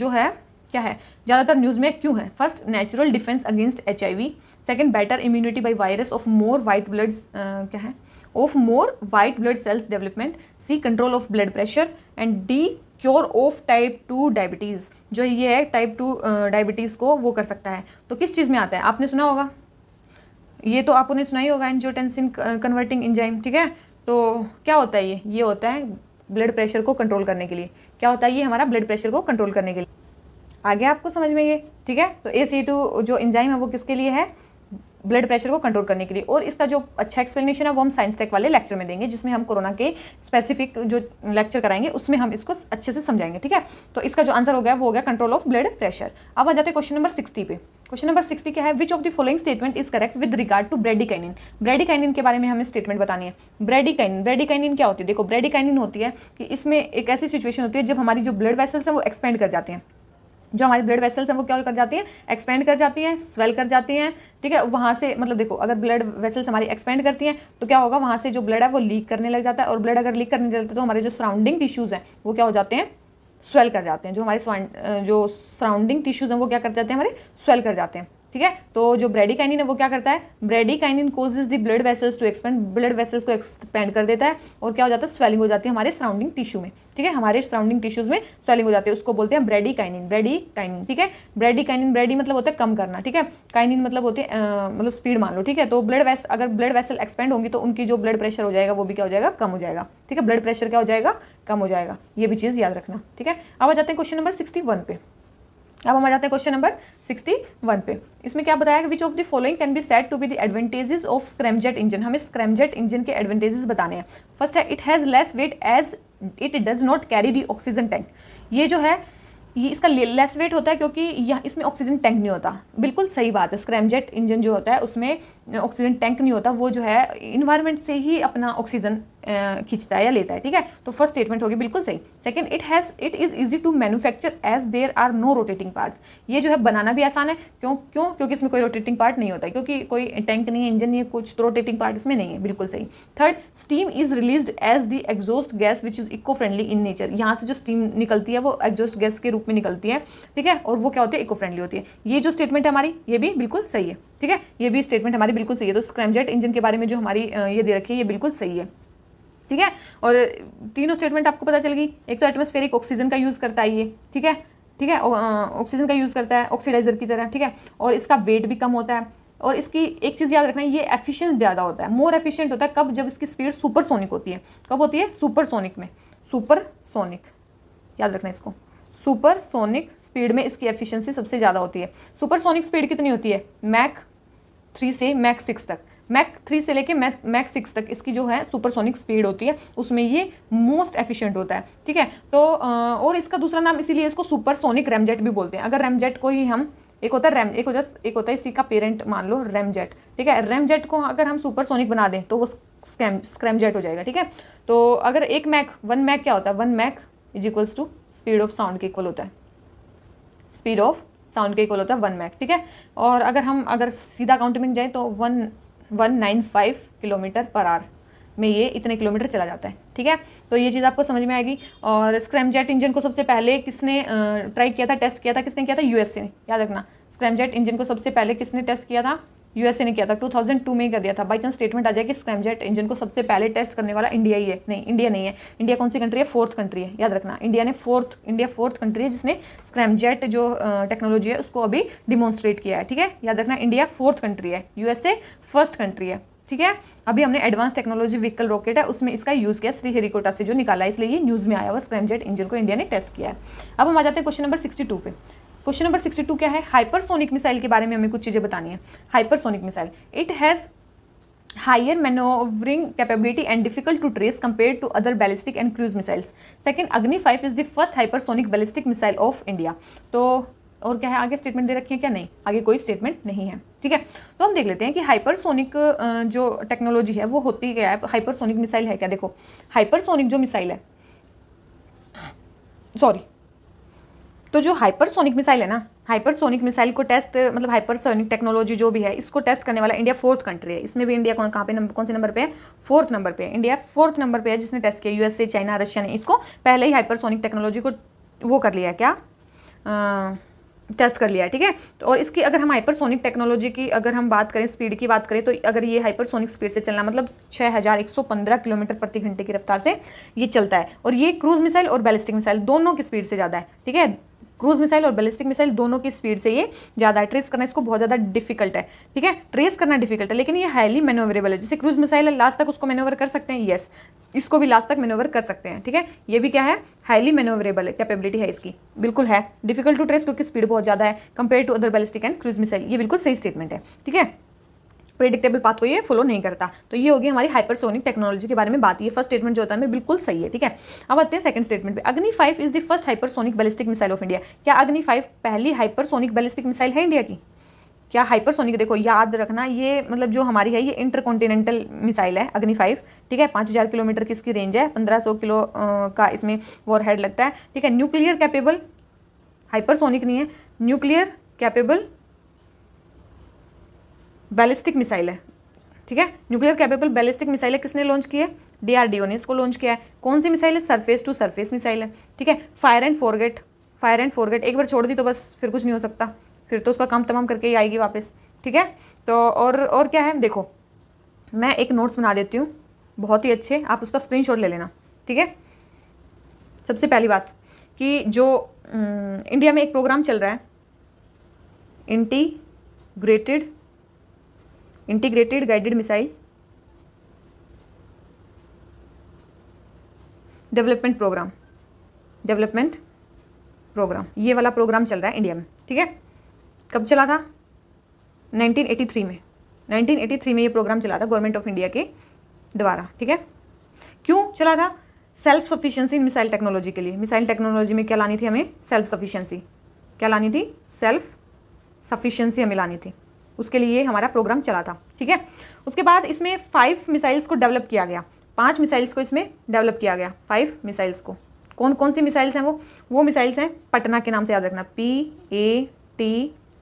जो है क्या है ज़्यादातर न्यूज़ में क्यों है first natural defence against H I V second better immunity by virus of more white blood क्या है of more white blood cells development C control of blood pressure and D cure of type two diabetes जो ये है टाइप टू डायबिटीज़ को वो कर सकता है तो किस चीज़ में आता है आपने सुना होगा ये तो आपने सुना ही होगा एनजियोटेंसिन कन्वर्टिंग इंजाइम ठीक है तो क्या होता है ये ये होता है ब्लड प्रेशर को कंट्रोल करने के लिए क्या होता है ये हमारा ब्लड प्रेशर को कंट्रोल करने के लिए आ गया आपको समझ में ये ठीक है तो ए सी टू जो इंजाइम है वो किसके लिए है ब्लड प्रेशर को कंट्रोल करने के लिए और इसका जो अच्छा एक्सप्लेनेशन है वो हम साइंस टेक वाले लेक्चर में देंगे जिसमें हम कोरोना के स्पेसिफिक जो लेक्चर कराएंगे उसमें हम इसको अच्छे से समझाएंगे ठीक है तो इसका जो आंसर हो गया वो हो गया कंट्रोल ऑफ ब्लड प्रेशर अब आ जाते हैं क्वेश्चन नंबर सिक्सटी पे क्वेश्चन नंबर सिक्सटी क्या है which of the following statement is correct with regard to bradykinin bradykinin के बारे में हमें स्टेटमेंट बतानी है ब्रेडिकाइनिन ब्रेडिकाइनिन क्या होती है देखो ब्रेडिकाइनिन होती है कि इसमें एक ऐसी सिचुएशन होती है जब हमारी जो ब्लड वेसल्स है वो एक्सपेंड कर जाते हैं जो हमारे ब्लड वेसल्स हैं वो क्या कर जाती हैं एक्सपेंड कर जाती हैं स्वेल कर जाती हैं ठीक है वहाँ से मतलब देखो अगर ब्लड वेसल्स हमारी एक्सपेंड करती हैं तो क्या होगा वहाँ से जो ब्लड है वो लीक करने लग जाता है और ब्लड अगर लीक करने लग जाता तो हमारे जो सराउंडिंग टिश्यूज़ हैं वो क्या हो जाते हैं स्वेल कर जाते हैं जो हमारे जो सराउंडिंग टिश्यूज़ हैं वो क्या कर जाते हैं हमारे स्वेल कर जाते हैं ठीक है तो जो ब्रेडिकाइनिन है वो क्या करता है bradykinin causes the blood vessels to expand blood vessels को एक्सपेंड कर देता है और क्या हो जाता है स्वेलिंग हो जाती है हमारे सराउंडिंग टिश्यू में ठीक है हमारे सराउंडिंग टिश्यूज में स्वेलिंग हो जाती है उसको बोलते हैं ब्रेडिकाइनिन ब्रेडिकाइनिन ठीक है ब्रेडिकाइनिन ब्रेडी मतलब होता है कम करना ठीक है काइनिन मतलब होते हैं मतलब स्पीड मान लो ठीक है तो ब्लड वेस अगर ब्लड वेसल एक्सपेंड होंगी तो उनकी जो ब्लड प्रेशर हो जाएगा वो भी क्या हो जाएगा कम हो जाएगा ठीक है ब्लड प्रेशर क्या हो जाएगा कम हो जाएगा ये भी चीज़ याद रखना ठीक है अब आ जाते हैं क्वेश्चन नंबर सिक्सटी वन पे अब हम आ जाते हैं क्वेश्चन नंबर 61 पे इसमें क्या बताया which of the following can be set to be the advantages of scramjet engine हमें स्क्रैमजेट इंजन के एडवांटेजेस बताने हैं फर्स्ट है it has less weight as it does not carry the oxygen tank ये जो है ये इसका लेस वेट होता है क्योंकि यह इसमें ऑक्सीजन टैंक नहीं होता बिल्कुल सही बात है स्क्रैमजेट इंजन जो होता है उसमें ऑक्सीजन टैंक नहीं होता वो जो है इन्वायरमेंट से ही अपना ऑक्सीजन खींचता है या लेता है ठीक है तो फर्स्ट स्टेटमेंट होगी बिल्कुल सही second it has it is easy to manufacture as there are no rotating parts ये जो है बनाना भी आसान है क्यों क्यों क्योंकि इसमें कोई रोटेटिंग पार्ट नहीं होता है क्योंकि कोई टैंक नहीं है इंजन नहीं है कुछ तो रोटेटिंग पार्ट इसमें नहीं है बिल्कुल सही third steam is release as the exhaust gas which is eco friendly in nature यहाँ से जो स्टीम निकलती है वो एग्जोस्ट गैस के रूप में निकलती है ठीक है और वो क्या होती है इको फ्रेंडली होती है ये जो स्टेटमेंट हमारी ये भी बिल्कुल सही है ठीक है ये भी स्टेटमेंट हमारी बिल्कुल सही है तो स्क्रैमजेट इंजन के बारे में जो हमारी ये दे रखी है ये बिल्कुल सही है ठीक है और तीनों स्टेटमेंट आपको पता चल गई एक तो एटमोस्फेरिक ऑक्सीजन का यूज़ करता है ये ठीक है ठीक है ऑक्सीजन का यूज़ करता है ऑक्सीडाइजर की तरह ठीक है और इसका वेट भी कम होता है और इसकी एक चीज़ याद रखना है ये एफिशिएंट ज़्यादा होता है मोर एफिशिएंट होता है कब जब इसकी स्पीड सुपरसोनिक होती है कब होती है सुपरसोनिक में सुपरसोनिक याद रखना इसको सुपरसोनिक स्पीड में इसकी एफिशिएंसी सबसे ज़्यादा होती है सुपरसोनिक स्पीड कितनी होती है मैक थ्री से मैक सिक्स तक मैक थ्री से लेके मैक मैक सिक्स तक इसकी जो है सुपरसोनिक स्पीड होती है उसमें ये मोस्ट एफिशिएंट होता है ठीक है तो और इसका दूसरा नाम इसीलिए इसको सुपरसोनिक रेमजेट भी बोलते हैं अगर रेमजेट को ही हम एक होता है रैम एक होता है एक होता है इसी का पेरेंट मान लो रेमजेट ठीक है रेमजेट को अगर हम सुपरसोनिक बना दें तो वो स्क्रैम स्क्रैमजेट हो जाएगा ठीक है तो अगर एक मैक वन मैक क्या होता है one Mach is equals to speed of sound के इक्वल होता है स्पीड ऑफ साउंड के इक्वल होता है वन मैक ठीक है और अगर हम अगर सीधा काउंट में जाएँ तो one one nine five kilometre per hour में ये इतने किलोमीटर चला जाता है ठीक है तो ये चीज़ आपको समझ में आएगी और स्क्रैमजेट इंजन को सबसे पहले किसने ट्राई किया था टेस्ट किया था किसने किया था यूएसए ने याद रखना स्क्रैमजेट इंजन को सबसे पहले किसने टेस्ट किया था यूएसए ने किया था 2002 में ही कर दिया था बाई चांस स्टेटमेंट आ जाए कि स्क्रैमजेट इंजन को सबसे पहले टेस्ट करने वाला इंडिया ही है नहीं इंडिया नहीं है इंडिया कौन सी कंट्री है फोर्थ कंट्री है याद रखना इंडिया ने फोर्थ इंडिया फोर्थ कंट्री है जिसने स्क्रैमजेट जो टेक्नोलॉजी है उसको अभी डिमॉन्स्ट्रेट किया है ठीक है याद रखना इंडिया फोर्थ कंट्री है यूएसए फर्स्ट कंट्री है ठीक है अभी हमने एडवांस टेक्नोलॉजी व्हीकल रॉकेट है उसमें इसका यूज़ किया श्री हेरिकोटा से जो निकाला इसलिए ये न्यूज़ में आया हुआ स्क्रैमजेट इंजन को इंडिया ने टेस्ट किया है अब हम आ जाते हैं क्वेश्चन नंबर सिक्सटी टू पे क्वेश्चन नंबर सिक्सटी टू क्या है हाइपरसोनिक मिसाइल के बारे में हमें कुछ चीज़ें बतानी है hypersonic missile it has higher manoeuvring capability and difficult to trace compare to other ballistic and cruise missiles second Agni five is the first hypersonic ballistic missile of India तो और क्या है आगे स्टेटमेंट दे रखी है क्या नहीं आगे कोई स्टेटमेंट नहीं है ठीक है तो हम देख लेते हैं कि हाइपरसोनिक जो टेक्नोलॉजी है वो होती क्या है हाइपरसोनिक मिसाइल है क्या देखो हाइपरसोनिक जो मिसाइल है सॉरी तो जो हाइपरसोनिक मिसाइल है ना हाइपरसोनिक मिसाइल को टेस्ट मतलब हाइपरसोनिक टेक्नोलॉजी जो भी है इसको टेस्ट करने वाला इंडिया फोर्थ कंट्री है इसमें भी इंडिया कौन कहाँ पे नंबर कौन से नंबर पे है फोर्थ नंबर पे है इंडिया फोर्थ नंबर पे है जिसने टेस्ट किया यूएसए चाइना रशिया ने इसको पहले ही हाइपरसोनिक टेक्नोलॉजी को वो कर लिया क्या आ, टेस्ट कर लिया है ठीक है तो और इसकी अगर हम हाइपरसोनिक टेक्नोलॉजी की अगर हम बात करें स्पीड की बात करें तो अगर ये हाइपरसोनिक स्पीड से चलना मतलब 6115 किलोमीटर प्रति घंटे की रफ्तार से ये चलता है और ये क्रूज मिसाइल और बैलिस्टिक मिसाइल दोनों की स्पीड से ज़्यादा है ठीक है क्रूज मिसाइल और बैलिस्टिक मिसाइल दोनों की स्पीड से ये ज़्यादा है ट्रेस करना इसको बहुत ज़्यादा डिफिकल्ट है ठीक है ट्रेस करना डिफिकल्ट है लेकिन ये हाईली मेनोवरेबल है जैसे क्रूज मिसाइल है लास्ट तक उसको मेनोवर कर सकते हैं येस इसको भी लास्ट तक मेनोवर कर सकते हैं ठीक है ये भी क्या है हाईली मेनोवरेबल है कैपेबिलिटी है इसकी बिल्कुल है डिफिकल्ट टू ट्रेस क्योंकि स्पीड बहुत ज़्यादा है compare to other ballistic and cruise missile ये बिल्कुल सही स्टेटमेंट है ठीक है प्रेडिक्टेबल पाथ को ये फॉलो नहीं करता तो ये होगी हमारी हाइपरसोनिक टेक्नोलॉजी के बारे में बात ये फर्स्ट स्टेटमेंट जो होता है मेरे बिल्कुल सही है ठीक है अब आते हैं सेकंड स्टेटमेंट पे Agni five is the first hypersonic ballistic missile of India क्या अग्नि फाइव पहली हाइपरसोनिक बैलिस्टिक मिसाइल है इंडिया की क्या हाइपरसोनिक देखो याद रखना ये मतलब जो हमारी है ये इंटरकॉन्टिनेंटल मिसाइल है अग्नि फाइव ठीक है पाँच हज़ार किलोमीटर की इसकी रेंज है पंद्रह सौ किलो आ, का इसमें वॉर हेड लगता है ठीक है न्यूक्लियर कैपेबल हाइपरसोनिक नहीं है न्यूक्लियर कैपेबल बैलिस्टिक मिसाइल है ठीक है न्यूक्लियर कैपेबल बैलिस्टिक मिसाइल है किसने लॉन्च की है डीआरडीओ ने इसको लॉन्च किया है कौन सी मिसाइल है सरफेस टू सरफेस मिसाइल है ठीक है fire and forget fire and forget एक बार छोड़ दी तो बस फिर कुछ नहीं हो सकता फिर तो उसका काम तमाम करके ही आएगी वापस ठीक है तो और और क्या है देखो मैं एक नोट्स बना देती हूँ बहुत ही अच्छे आप उसका स्क्रीनशॉट ले लेना ठीक है सबसे पहली बात कि जो इंडिया में एक प्रोग्राम चल रहा है integrated integrated guided missile development programme development programme ये वाला प्रोग्राम चल रहा है इंडिया में ठीक है कब चला था 1983 में 1983 में ये प्रोग्राम चला था गवर्नमेंट ऑफ इंडिया के द्वारा ठीक है क्यों चला था self sufficiency in missile technology के लिए मिसाइल टेक्नोलॉजी में क्या लानी थी हमें सेल्फ सफिशियंसी क्या लानी थी सेल्फ सफिशियंसी हमें लानी थी उसके लिए हमारा प्रोग्राम चला था ठीक है उसके बाद इसमें फाइव मिसाइल्स को डेवलप किया गया पांच मिसाइल्स को इसमें डेवलप किया गया फाइव मिसाइल्स को कौन कौन सी मिसाइल्स हैं वो वो मिसाइल्स हैं पटना के नाम से याद रखना P A T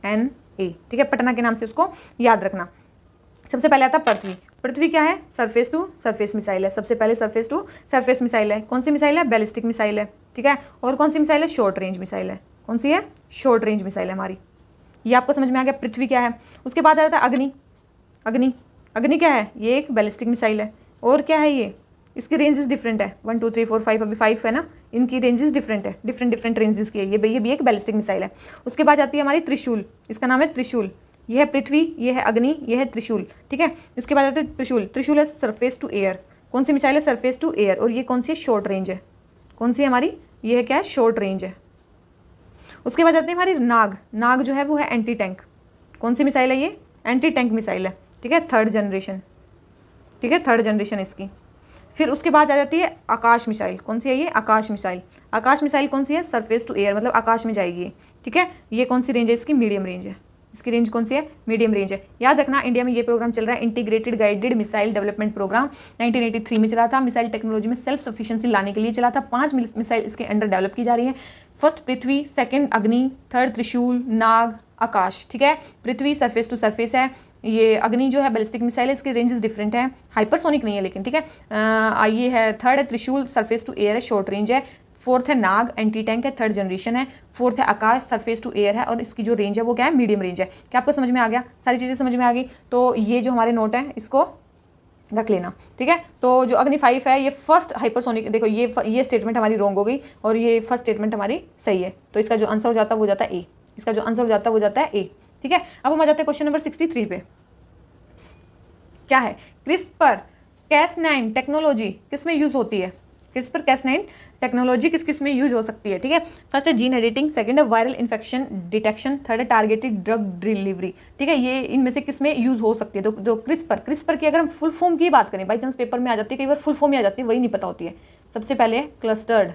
N A ठीक है पटना के नाम से उसको याद रखना सबसे पहले आता पृथ्वी पृथ्वी क्या है सरफेस टू सरफेस मिसाइल है सबसे पहले सरफेस टू सरफेस मिसाइल है कौन सी मिसाइल है बैलिस्टिक मिसाइल है ठीक है और कौन सी मिसाइल है शॉर्ट रेंज मिसाइल है कौन सी है शॉर्ट रेंज मिसाइल है हमारी ये आपको समझ में आ गया पृथ्वी क्या है उसके बाद आ जाता है अग्नि अग्नि अग्नि क्या है ये एक बैलिस्टिक मिसाइल है और क्या है ये इसकी रेंजेस डिफरेंट है one two three four five अभी फाइव है ना इनकी रेंजेस डिफरेंट है डिफरेंट डिफरेंट रेंजेस की है ये ये भी एक बैलिस्टिक मिसाइल है उसके बाद आती है हमारी त्रिशूल इसका नाम है त्रिशूल यह है पृथ्वी यह है अग्नि यह है त्रिशूल ठीक है इसके बाद आते हैं त्रिशूल त्रिशूल है सरफेस टू एयर कौन सी मिसाइल है सरफेस टू एयर और ये कौन सी शॉर्ट रेंज है कौन सी हमारी यह क्या है शॉर्ट रेंज है उसके बाद आते हैं हमारी नाग नाग जो है वो है एंटी टैंक कौन सी मिसाइल है ये एंटी टैंक मिसाइल है ठीक है थर्ड जनरेशन ठीक है थर्ड जनरेशन इसकी फिर उसके बाद आ जाती है आकाश मिसाइल कौन सी है ये आकाश मिसाइल आकाश मिसाइल कौन सी है सरफेस टू एयर मतलब आकाश में जाएगी ठीक है ये कौन सी रेंज है इसकी मीडियम रेंज है इसकी रेंज कौन सी है मीडियम रेंज है याद रखना इंडिया में ये प्रोग्राम चल रहा है integrated guided missile development programme 1983 में चला था मिसाइल टेक्नोलॉजी में सेल्फ सफिशिएंसी लाने के लिए चला था पांच मिसाइल इसके अंडर डेवलप की जा रही है first Prithvi second Agni third Trishul Nag आकाश ठीक है पृथ्वी सरफेस टू सरफेस है ये अग्नि जो है बैलिस्टिक मिसाइल है इसके रेंजेस डिफरेंट है हाइपरसोनिक नहीं है लेकिन ठीक है आ, ये है थर्ड है त्रिशूल सरफेस टू एयर है शॉर्ट रेंज है फोर्थ है नाग एंटी टैंक है थर्ड जनरेशन है फोर्थ है आकाश सरफेस टू एयर है और इसकी जो रेंज है वो क्या है मीडियम रेंज है क्या आपको समझ में आ गया सारी चीज़ें समझ में आ गई तो ये जो हमारे नोट हैं इसको रख लेना ठीक है तो जो अग्नि फाइव है ये फर्स्ट हाइपरसोनिक देखो ये ये स्टेटमेंट हमारी रोंग हो गई और ये फर्स्ट स्टेटमेंट हमारी सही है तो इसका जो आंसर हो जाता है वो जाता है ए इसका जो आंसर हो जाता है वो जाता है ए ठीक है अब हम आ जाते हैं क्वेश्चन नंबर सिक्सटी थ्री पे क्या है क्रिस्पर कैस नाइन टेक्नोलॉजी किस में यूज़ होती है क्रिस्पर कैस नाइन टेक्नोलॉजी किस किस में यूज हो सकती है ठीक है फर्स्ट है जीन एडिटिंग सेकेंड है वायरल इन्फेक्शन डिटेक्शन थर्ड है टारगेटेड ड्रग डिलीवरी ठीक है ये इनमें से किस में यूज हो सकती है तो जो क्रिस्पर क्रिस्पर की अगर हम फुल फॉर्म की बात करें बाई चांस पेपर में आ जाती है कई बार फुल फॉर्म में आ जाती है वही नहीं पता होती है सबसे पहले clustered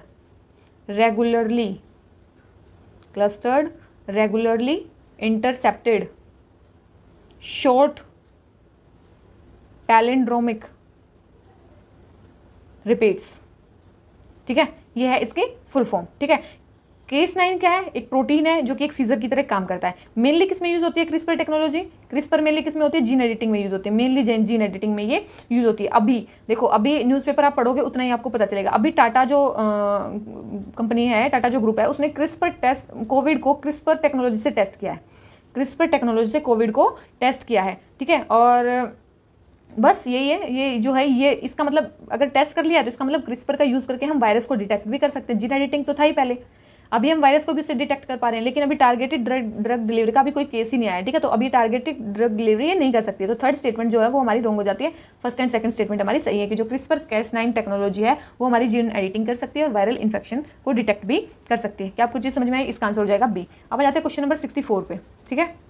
regularly clustered regularly intercepted short palindromic repeats ठीक है ये है इसकी फुल फॉर्म ठीक है केस नाइन क्या है एक प्रोटीन है जो कि एक सीजर की तरह काम करता है मेनली किस में यूज़ होती है क्रिस्पर टेक्नोलॉजी क्रिस्पर मेनली किसमें होती है जीन एडिटिंग में यूज़ होती है मेनली जीन एडिटिंग में ये यूज़ होती है अभी देखो अभी न्यूज़पेपर आप पढ़ोगे उतना ही आपको पता चलेगा अभी टाटा जो कंपनी है टाटा जो ग्रुप है उसने क्रिस्पर टेस्ट कोविड को क्रिस्पर टेक्नोलॉजी से टेस्ट किया है क्रिस्पर टेक्नोलॉजी से कोविड को टेस्ट किया है ठीक है और बस यही है ये जो है ये इसका मतलब अगर टेस्ट कर लिया तो इसका मतलब क्रिस्पर का यूज़ करके हम वायरस को डिटेक्ट भी कर सकते हैं जीन एडिटिंग तो था ही पहले अभी हम वायरस को भी उससे डिटेक्ट कर पा रहे हैं लेकिन अभी टारगेटेड ड्रग ड्रग डिलीवरी का भी कोई केस ही नहीं आया ठीक है तो अभी टारगेटेड ड्रग डिलीवरी ये नहीं कर सकती तो थर्ड स्टेटमेंट जो है वो हमारी रोंग हो जाती है फर्स्ट एंड सेकंड स्टेटमेंट हमारी सही है कि जो क्रिस्पर कैस नाइन टेक्नोलॉजी है वो हमारी जीन एडिटिंग कर सकती है और वायरल इन्फेक्शन को डिटेक्ट भी कर सकती है क्या आपको चीज़ समझ में आई इसका आंसर हो जाएगा बी अब आ जाते हैं क्वेश्चन नंबर सिक्सटी पे ठीक है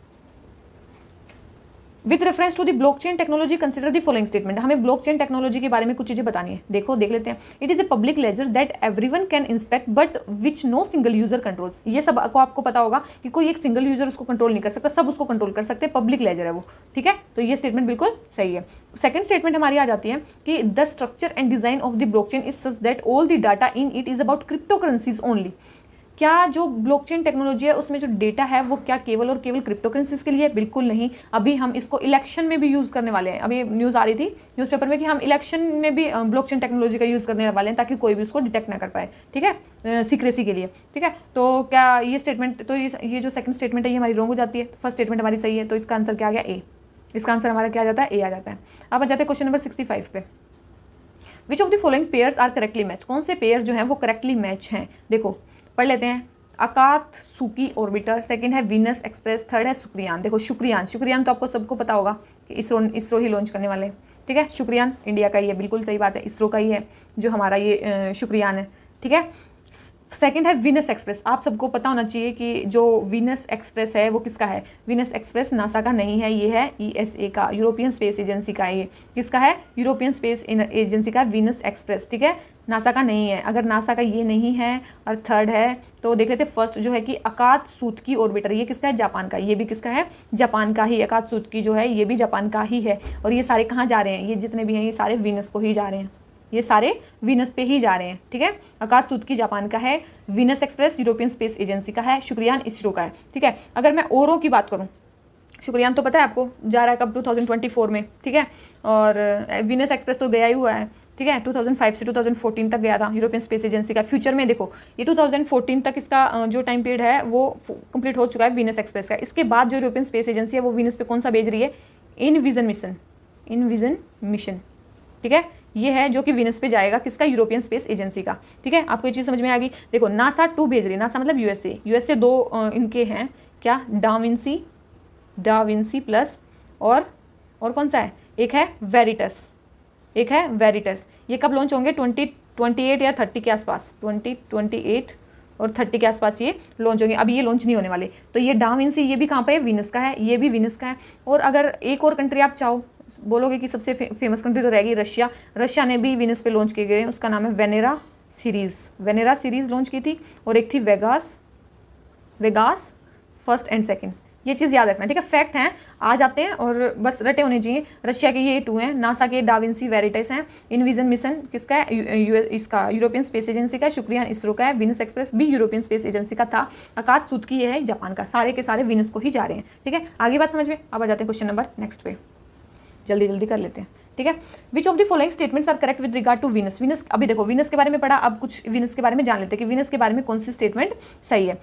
with reference to the chain technology consider the following statement हमें ब्लॉक चेन टेक्नोलॉजी के बारे में कुछ चीज़ें बतानी है देखो देख लेते हैं it is a public ledger that one can inspect but which no single user controls ये सब को आपको पता होगा कि कोई एक सिंगल यूजर उसको कंट्रोल नहीं कर सकता सब उसको कंट्रोल कर सकते हैं पब्लिक लेजर है वो ठीक है तो ये स्टेटमेंट बिल्कुल सही है सेकंड स्टेटमेंट हमारी आ जाती है कि the structure and design of the blockchain is such that all the data in it is about cryptocurrencies only क्या जो ब्लॉकचेन टेक्नोलॉजी है उसमें जो डेटा है वो क्या केवल और केवल क्रिप्टो करेंसीज के लिए बिल्कुल नहीं अभी हम इसको इलेक्शन में भी यूज़ करने वाले हैं अभी न्यूज़ आ रही थी न्यूज़पेपर में कि हम इलेक्शन में भी ब्लॉकचेन टेक्नोलॉजी का यूज़ करने वाले हैं ताकि कोई भी उसको डिटेक्ट ना कर पाए ठीक है सीक्रेसी के लिए ठीक है तो क्या ये स्टेटमेंट तो ये जो सेकंड स्टेटमेंट है ये हमारी रोंग हो जाती है फर्स्ट स्टेटमेंट हमारी सही है तो इसका आंसर क्या आ गया ए इसका आंसर हमारा क्या आ जाता है ए आ जाता है अब आ जाते हैं क्वेश्चन नंबर सिक्सटी फाइव पे which of the following pairs are correctly match कौन से पेयर जो हैं वो करेक्टली मैच हैं देखो पढ़ लेते हैं अकात सुकी ऑर्बिटर सेकंड है वीनस एक्सप्रेस थर्ड है शुक्रियान देखो शुक्रियान शुक्रियान तो आपको सबको पता होगा कि इसरो इसरो ही लॉन्च करने वाले हैं ठीक है शुक्रियान इंडिया का ही है बिल्कुल सही बात है इसरो का ही है जो हमारा ये शुक्रियान है ठीक है सेकेंड है वीनस एक्सप्रेस आप सबको पता होना चाहिए कि जो वीनस एक्सप्रेस है वो किसका है वीनस एक्सप्रेस नासा का नहीं है ये है ई एस ए का यूरोपियन स्पेस एजेंसी का ये किसका है यूरोपियन स्पेस एजेंसी का वीनस एक्सप्रेस ठीक है नासा का नहीं है अगर नासा का ये नहीं है और थर्ड है तो देख लेते फर्स्ट जो है कि अकात सूत की ऑर्बिटर ये किसका है जापान का ये भी किसका है जापान का ही अकात सूत की जो है ये भी जापान का ही है और ये सारे कहाँ जा रहे हैं ये जितने भी हैं ये सारे वीनस को ही जा रहे हैं ये सारे वीनस पे ही जा रहे हैं ठीक है अकात की जापान का है Venus Express European Space Agency का है शुक्रियान इसरो का है ठीक है अगर मैं ओरो की बात करूँ शुक्रियान तो पता है आपको जा रहा है कब 2024 में ठीक है और वीनस एक्सप्रेस तो गया ही हुआ है ठीक है 2005 से 2014 तक गया था यूरोपियन स्पेस एजेंसी का फ्यूचर में देखो ये 2014 तक इसका जो टाइम पीरियड है वो कंप्लीट हो चुका है वीनस एक्सप्रेस का इसके बाद जो यूरोपियन स्पेस एजेंसी है वो वीनस पे कौन सा भेज रही है EnVision mission EnVision mission ठीक है ये है जो कि विनस पे जाएगा किसका यूरोपियन स्पेस एजेंसी का ठीक है आपको ये चीज़ समझ में आ गई देखो नासा टू भेज रही है नासा मतलब यूएसए यूएसए दो इनके हैं क्या डाविंसी डाविंसी प्लस और और कौन सा है एक है वेरिटस एक है वेरिटस ये कब लॉन्च होंगे ट्वेंटी ट्वेंटी एट या थर्टी के आसपास ट्वेंटी ट्वेंटी एट और थर्टी के आसपास ये लॉन्च होंगे अभी ये लॉन्च नहीं होने वाले तो ये डाविंसी ये भी कहाँ पे है विनस का है ये भी विनस का है और अगर एक और कंट्री आप चाहो बोलोगे कि सबसे फे, फेमस कंट्री तो रहेगी रशिया रशिया ने भी विनस पे लॉन्च किए गए उसका नाम है Venera series Venera series launch की थी और एक थी Vegas Vegas first and second ये चीज़ याद रखना ठीक है फैक्ट हैं आ जाते हैं और बस रटे होने चाहिए रशिया के ये टू हैं नासा के डाविंसी वेरिटस हैं इनविजन मिशन किसका है यू, यू, इसका यूरोपियन स्पेस एजेंसी का शुक्रिया इसरो का है विनस एक्सप्रेस भी यूरोपियन स्पेस एजेंसी का था अकात सूद की है जापान का सारे के सारे विनस को ही जा रहे हैं ठीक है आगे बात समझ में अब आ जाते हैं क्वेश्चन नंबर नेक्स्ट पे जल्दी जल्दी कर लेते हैं ठीक है which of the following statements are correct with regard to Venus Venus अभी देखो वीनस के बारे में पढ़ा अब कुछ वीनस के बारे में जान लेते हैं कि वीनस के बारे में कौन सी स्टेटमेंट सही है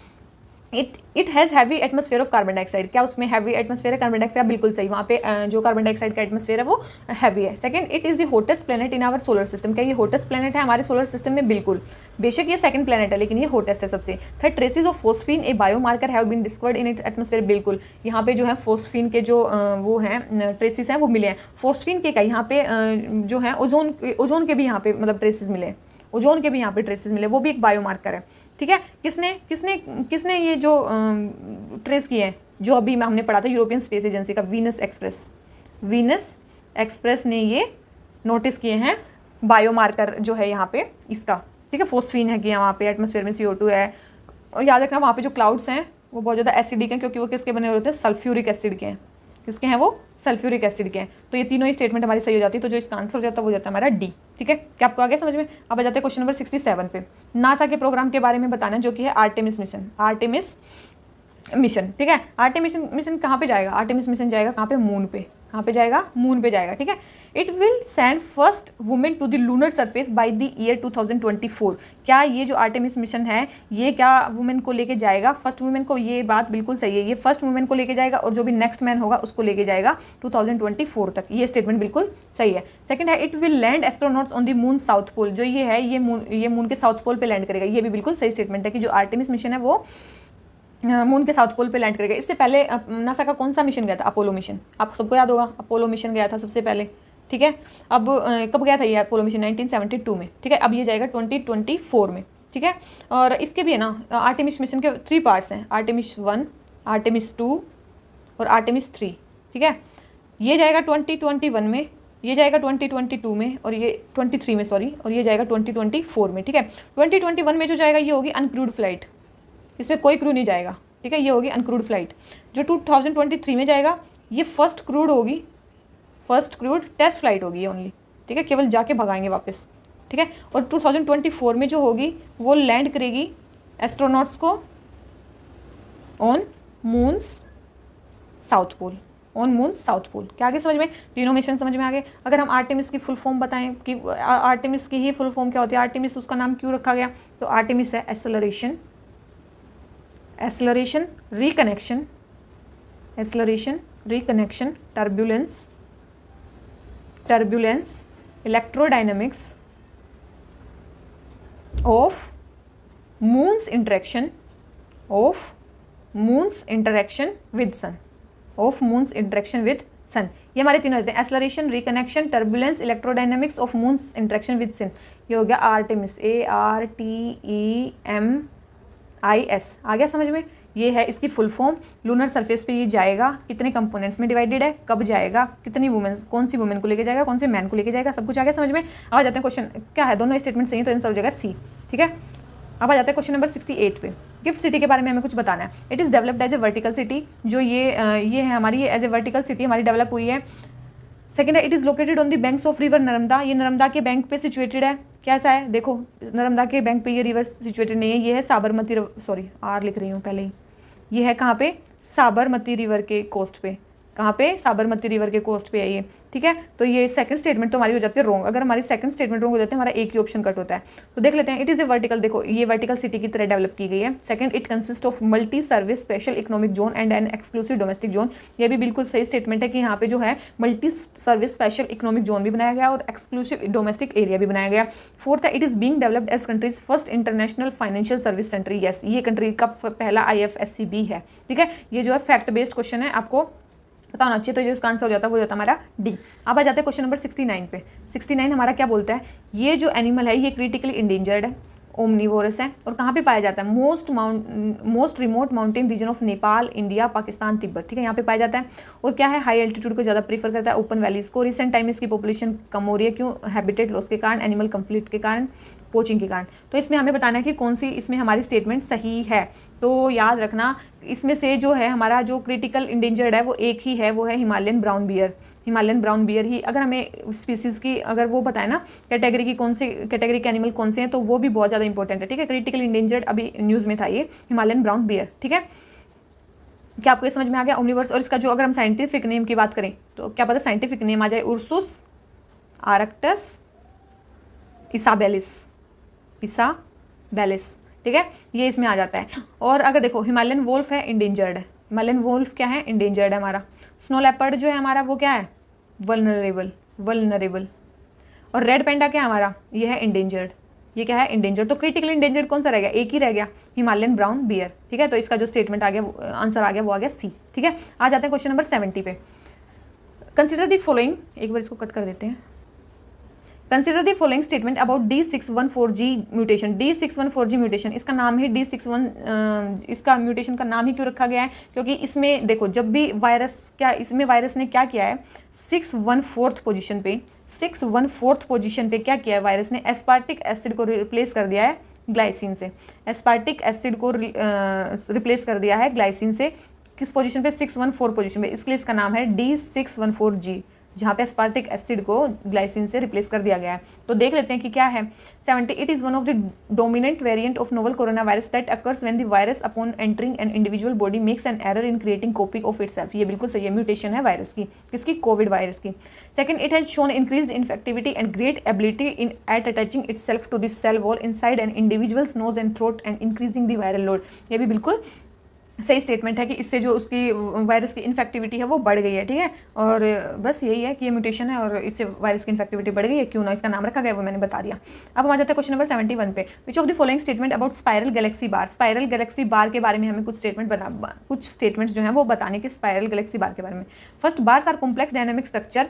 it it has heavy atmosphere of carbon dioxide क्या उसमें हैवी एटमोसफेयर है कार्बन डाइऑक्साइड बिल्कुल सही वहाँ पे जो कार्बन डाइऑक्साइड का एटमोसफेयर है वो हैवी है second it is the hottest planet in our solar system क्या ये होटेस्ट प्लेनेट है हमारे सोलर सिस्टम में बिल्कुल बेशक ये सेकंड प्लेनेट है लेकिन ये होटेस्ट है सबसे third traces of phosphine a biomarker have been discovered in it atmosphere बिल्कुल यहाँ पे जो है फोस्फीन के जो वो हैं ट्रेसिस हैं वो मिले हैं फोस्फीन के कई यहाँ पे जो है ओजोन ओजोन के भी यहाँ पे मतलब ट्रेसिस मिले हैं ओजोन के भी यहाँ पे ट्रेसिस मिले वो भी एक बायोमार्कर है ठीक है किसने किसने किसने ये जो ट्रेस किया है जो अभी हमने पढ़ा था यूरोपियन स्पेस एजेंसी का वीनस एक्सप्रेस वीनस एक्सप्रेस ने ये नोटिस किए हैं बायोमार्कर जो है यहाँ पे इसका ठीक है फोस्फीन है कि वहाँ पे एटमोसफेयर में सी है और याद रखना वहाँ पे जो क्लाउड्स हैं वो बहुत ज़्यादा एसिडिक हैं क्योंकि वो किसके बने हुए होते हैं सल्फ्यूरिक एसिड के हैं किसके हैं वो सल्फ्यूरिक एसिड के हैं तो ये तीनों ही स्टेटमेंट हमारी सही हो जाती है तो जो इसका आंसर हो जाता है वो जाता है हमारा डी ठीक है क्या आपको आगे समझ में अब आ जाते हैं क्वेश्चन नंबर सिक्सटी सेवन पे नासा के प्रोग्राम के बारे में बताना जो कि है आर्टेमिस मिशन आर्टेमिस मिशन ठीक है आर्टेमिस मिशन कहाँ पे जाएगा आर्टेमिस मिशन जाएगा कहाँ पे मून पे कहाँ पे जाएगा मून पे जाएगा ठीक है it will send first women to the lunar surface by the year 2024 क्या ये जो आर्टेमिस मिशन है ये क्या वुमेन को लेके जाएगा फर्स्ट वुमेन को ये बात बिल्कुल सही है ये फर्स्ट वुमेन को लेके जाएगा और जो भी नेक्स्ट मैन होगा उसको लेके जाएगा 2024 तक ये स्टेटमेंट बिल्कुल सही है सेकंड है it will land astronauts on the moon south pole जो ये है ये मून ये मून के साउथ पोल पर लैंड करेगा ये भी बिल्कुल सही स्टेटमेंट है कि जो आर्टेमिस मिशन है वो मून के साउथ पोल पे लैंड कर गए इससे पहले नासा का कौन सा मिशन गया था अपोलो मिशन आप सबको याद होगा अपोलो मिशन गया था सबसे पहले ठीक है अब कब गया था ये अपोलो मिशन 1972 में ठीक है अब ये जाएगा 2024 में ठीक है और इसके भी है ना आर्टिमिस मिशन के थ्री पार्ट्स हैं आर्टिमिस वन आर्टिमिस टू और आर्टिमिस थ्री ठीक है ये जाएगा ट्वेंटी ट्वेंटी वन में ये जाएगा ट्वेंटी ट्वेंटी टू में और ये ट्वेंटी थ्री में सॉरी और ये जाएगा ट्वेंटी ट्वेंटी फोर में ठीक है ट्वेंटी ट्वेंटी वन में जो जाएगा ये होगी अनक्रूड फ्लाइट इसमें कोई क्रू नहीं जाएगा ठीक है ये होगी अनक्रूड फ्लाइट जो टू थाउजेंड ट्वेंटी थ्री में जाएगा ये फर्स्ट क्रूड होगी फर्स्ट क्रूड टेस्ट फ्लाइट होगी ये ओनली ठीक है केवल जाके भगाएंगे वापस ठीक है और 2024 में जो होगी वो लैंड करेगी एस्ट्रोनॉट्स को on moon's south pole on moon south pole क्या आगे समझ में तीनों मिशन समझ में आ गए अगर हम आर्टिमिस की फुल फॉर्म बताएं कि आर्टिमिस की ही फुल फॉर्म क्या होती है आर्टिमिस उसका नाम क्यों रखा गया तो आर्टिमिस है acceleration acceleration reconnection acceleration reconnection turbulence turbulence electrodynamics of moon's interaction of moon's interaction with sun of moon's interaction with sun ये हमारे तीनों होते हैं acceleration reconnection turbulence electrodynamics of moon's interaction with sun ये हो गया Artemis A R T E M I S आ गया समझ में ये है इसकी फुल फॉर्म लूनर सरफेस पे ये जाएगा कितने कंपोनेंट्स में डिवाइडेड है कब जाएगा कितनी वुमेन कौन सी वुमेन को लेके जाएगा कौन से मैन को लेके जाएगा सब कुछ आ गया समझ में अब आ जाते हैं क्वेश्चन क्या है दोनों स्टेटमेंट सही है तो आंसर हो जाएगा सी ठीक है अब आ जाते हैं क्वेश्चन नंबर सिक्सटी एट पे गिफ्ट सिटी के बारे में हमें कुछ बताना है it is developed as a vertical city जो ये ये है हमारी ये एज ए वर्टिकल सिटी हमारी डेवलप हुई है सेकेंड है it is located on the bank of river Narmada ये नर्मदा के बैंक पे सिचुएटेड है कैसा है देखो नर्मदा के बैंक पे ये रिवर सिचुएटेड नहीं है ये है साबरमती सॉरी आर लिख रही हूँ पहले ही ये है कहाँ पे साबरमती रिवर के कोस्ट पे कहाँ पे साबरमती रिवर के कोस्ट पे है ये ठीक है तो ये सेकंड स्टेटमेंट तो हमारी हो जाती है रोंग अगर हमारी सेकंड स्टेटमेंट रोंग हो जाती है हमारा एक ही ऑप्शन कट होता है तो देख लेते हैं इट इज़ ए वर्टिकल देखो ये वर्टिकल सिटी की तरह डेवलप की गई है second it consist of multi service special economic zone and an exclusive domestic zone ये भी बिल्कुल सही स्टेटमेंट है कि यहाँ पे जो है multi service special economic zone भी बनाया गया और एक्सक्लूसिव डोमेस्टिक एरिया भी बनाया गया फोर्थ है it is being developed as country's first international financial service centre yes ये कंट्री का पहला आई है ठीक है ये जो है फैक्ट बेस्ड क्वेश्चन है आपको बताओ ना तो जो इसका आंसर हो जाता है वो जाता हमारा डी अब आ जाते हैं क्वेश्चन नंबर सिक्सटी नाइन पे सिक्सटी नाइन हमारा क्या बोलता है ये जो एनिमल है ये क्रिटिकली इंडेंजर्ड है ओमनीवोरस है और कहाँ पे पाया जाता है most mount most remote mountain region of Nepal India Pakistan Tibet ठीक है यहाँ पे पाया जाता है और क्या है हाई एल्टीट्यूड को ज़्यादा प्रीफर करता है ओपन वैलीज़ को रिसेंट टाइम इसकी पॉपुलेशन कम हो रही है क्यों हैबिटेट लॉस के कारण एनिमल कंफ्लिक्ट के कारण पोचिंग के कारण तो इसमें हमें बताना है कि कौन सी इसमें हमारी स्टेटमेंट सही है तो याद रखना इसमें से जो है हमारा जो क्रिटिकल इंडेंजर्ड है वो एक ही है वो है Himalayan brown bear Himalayan brown bear ही अगर हमें स्पीसीज़ की अगर वो बताए ना कैटेगरी की कौन से कैटेगरी के एनिमल कौन से हैं तो वो भी बहुत ज़्यादा इंपॉर्टेंट है ठीक है क्रिटिकल इंडेंजर्ड अभी न्यूज़ में था ये हिमालयन ब्राउन बियर ठीक है क्या आपको ये समझ में आ गया ओमनिवर्स और इसका जो अगर हम साइंटिफिक नेम की बात करें तो क्या पता साइंटिफिक नेम आ जाए उर्सुस आरक्टस इसाबेलिस पिसा बैलिस ठीक है ये इसमें आ जाता है और अगर देखो हिमालयन वोल्फ है इंडेंजर्ड है हिमालयन वोल्फ क्या है इंडेंजर्ड है हमारा स्नो लेपर्ड जो है हमारा वो क्या है वलनरेबल वलनरेबल और रेड पेंडा क्या है हमारा ये है इंडेंजर्ड ये क्या है इंडेंजर्ड तो क्रिटिकल इंडेंजर्ड कौन सा रह गया एक ही रह गया हिमालयन ब्राउन बियर ठीक है तो इसका जो स्टेटमेंट आ गया आंसर आ गया वो आ गया सी ठीक है आ जाते हैं क्वेश्चन नंबर सेवेंटी पे कंसिडर दी फॉलोइंग एक बार इसको कट कर देते हैं consider the following statement about D six one four G mutation D six one four G mutation इसका नाम है डी सिक्स वन इसका म्यूटेशन का नाम ही क्यों रखा गया है क्योंकि इसमें देखो जब भी वायरस क्या इसमें वायरस ने क्या किया है सिक्स वन फोर्थ पोजिशन पे सिक्स वन फोर्थ पोजिशन पे क्या किया है वायरस ने एस्पार्टिक एसिड को रिप्लेस कर दिया है ग्लाइसिन से एस्पार्टिक एसिड को रिप्लेस कर दिया है ग्लाइसिन से किस पोजिशन पे सिक्स वन फोर पोजिशन पे इसके लिए इसका नाम है D six one four G जहाँ पे एस्पार्टिक एसिड को ग्लाइसिन से रिप्लेस कर दिया गया है तो देख लेते हैं कि क्या है seventy it is one of the dominant variant of novel corona virus that occurs when the virus upon entering an individual body makes an error in creating copy of it ये बिल्कुल सही है म्यूटेशन है वायरस की किसकी कोविड वायरस की second it has shown increase infectivity and great ability in at attaching itself to this cell wall inside and individuals nose and throat and increasing the viral load ये भी बिल्कुल सही स्टेटमेंट है कि इससे जो उसकी वायरस की इन्फेक्टिविटी है वो बढ़ गई है ठीक है और बस यही है कि ये म्यूटेशन है और इससे वायरस की इन्फेक्टिविटी बढ़ गई है क्यों ना इसका नाम रखा गया वो मैंने बता दिया अब हम आ जाते हैं क्वेश्चन नंबर सेवेंटी वन पे which of the following statement about spiral galaxy bar spiral galaxy bar के बारे में हमें कुछ स्टेटमेंट बना कुछ स्टेटमेंट्स जो है वो बताने के स्पायरल गैलेक्सी बार के बारे में first bars are complex dynamic structure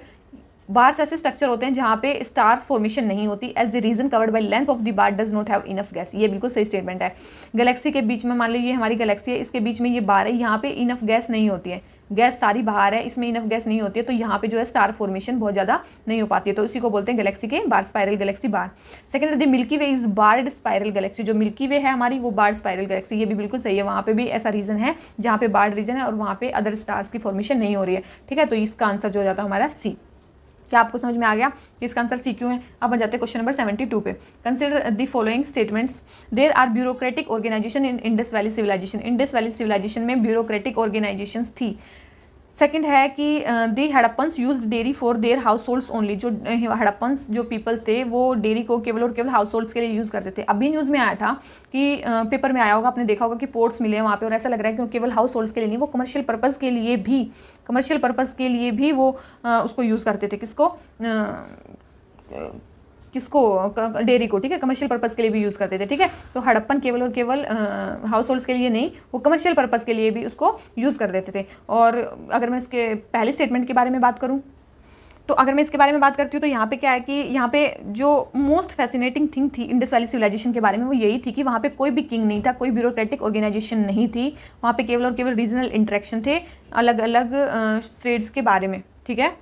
bars ऐसे स्ट्रक्चर होते हैं जहाँ पे स्टार्स फॉर्मेशन नहीं होती as the region covered by length of the bar does not have enough gas ये बिल्कुल सही स्टेटमेंट है गैलेक्सी के बीच में मान लो ये हमारी गैलेक्सी है इसके बीच में ये बार है यहाँ पे इनफ गैस नहीं होती है गैस सारी बाहर है इसमें इनफ गैस नहीं होती है तो यहाँ पे जो है स्टार फॉर्मेशन बहुत ज़्यादा नहीं हो पाती है तो उसी को बोलते हैं गैलेक्सी के bar spiral galaxy bar second the Milky Way is barred spiral galaxy जो मिल्की वे है हमारी वो बार्ड स्पायरल गैलेक्सी ये भी बिल्कुल सही है वहाँ पे भी ऐसा रीजन है जहाँ पे बार्ड रीजन है और वहाँ पे अदर स्टार्स की फॉर्मेशन नहीं हो रही है ठीक है तो इसका आंसर जो हो जाता है हमारा सी क्या आपको समझ में आ गया इसका आंसर सी क्यू है अब आ जाते हैं क्वेश्चन नंबर सेवेंटी टू पे consider the following statements there are bureaucratic organisation in Indus valley civilisation Indus valley civilisation में ब्यूरोक्रेटिक ऑर्गेनाइजेशन थी सेकंड है कि they Harappans use dairy for their households only जो हड़प्पन्स जो पीपल्स थे वो डेरी को केवल और केवल हाउस होल्ड्स के लिए यूज़ करते थे अभी न्यूज़ में आया था कि पेपर में आया होगा आपने देखा होगा कि पोर्ट्स मिले वहाँ पे और ऐसा लग रहा है कि वो केवल हाउस होल्ड्स के लिए नहीं वो कमर्शियल पर्पज़ के लिए भी कमर्शियल पर्पज़ के लिए भी वो उसको यूज़ करते थे किसको किसको डेयरी को ठीक है कमर्शियल पर्पज़ के लिए भी यूज़ करते थे ठीक है तो हड़प्पन केवल और केवल हाउस होल्ड्स के लिए नहीं वो कमर्शियल पर्पज़ के लिए भी उसको यूज़ कर देते थे और अगर मैं उसके पहले स्टेटमेंट के बारे में बात करूँ तो अगर मैं इसके बारे में बात करती हूँ तो यहाँ पे क्या है कि यहाँ पे जो मोस्ट फैसिनेटिंग थिंग थी इंडस वैली सिविलाइजेशन के बारे में वो यही थी कि वहाँ पे कोई भी किंग नहीं था कोई ब्यूरोक्रेटिक ऑर्गेनाइजेशन नहीं थी वहाँ पे केवल और केवल रीजनल इंटरेक्शन थे अलग अलग स्टेट्स के बारे में ठीक है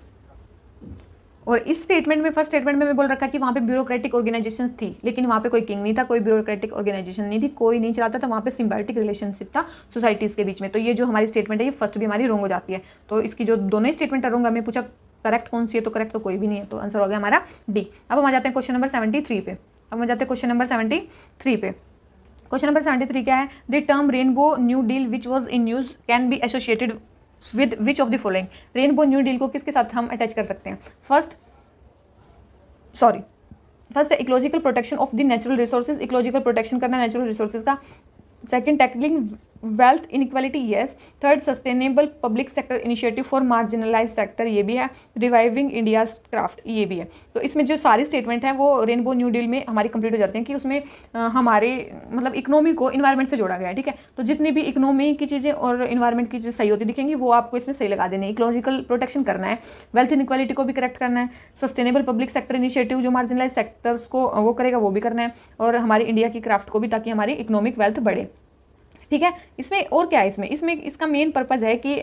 और इस स्टेटमेंट में फर्स्ट स्टेटमेंट में मैं बोल रखा कि वहाँ पे ब्यूरोक्रेटिक ऑर्गेनाइजेशन थी लेकिन वहाँ पे कोई किंग नहीं था कोई ब्यूरोक्रेटिक ऑर्गेनाइजेशन नहीं थी कोई नहीं चलाता था वहाँ पे सिम्बायोटिक रिलेशनशिप था सोसाइटीज़ के बीच में तो ये जो हमारी स्टेटमेंट है ये फर्स्ट भी हमारी रोंग हो जाती है तो इसकी जो दोनों ही स्टेटमेंट रोंग हमें पूछा करेक्ट कौन सी है तो करेक्ट तो कोई भी नहीं है तो आंसर हो गया हमारा डी अब हम आ जाते हैं क्वेश्चन नंबर सेवेंटी थ्री पे अब हम जाते हैं क्वेश्चन नंबर सेवेंटी थ्री पे क्वेश्चन नंबर सेवेंटी थ्री क्या है the term rainbow new deal which was in use can be associated with which of the following rainbow new deal को किसके साथ हम अटैच कर सकते हैं first sorry first ecological protection of the natural resources ecological protection करना नेचुरल रिसोर्सेज का second tackling wealth inequality yes third sustainable public sector initiative for marginalise sector ये भी है रिवाइविंग इंडिया क्राफ्ट ये भी है तो इसमें जो सारी स्टेटमेंट हैं वो रेनबो न्यू डील में हमारी कंप्लीट हो जाती हैं कि उसमें हमारे मतलब इकोनॉमी को इन्वायरमेंट से जोड़ा गया है ठीक है तो जितनी भी इकोनॉमी की चीज़ें और इन्वायरमेंट की चीज़ें सही होती दिखेंगी वो आपको इसमें सही लगा देनी है इकोलॉजिकल प्रोटेक्शन करना है वेल्थ इनक्वालिटी को भी करेक्ट करना है सस्टेनेबल पब्लिक सेक्टर इनिशिएटिव जो मार्जिनलाइज सेक्टर्स को वो करेगा वो भी करना है और हमारी इंडिया की क्राफ्ट को भी ताकि हमारी इकोनॉमिक वेल्थ बढ़े ठीक है इसमें और क्या है इसमें इसमें इसका मेन पर्पज़ है कि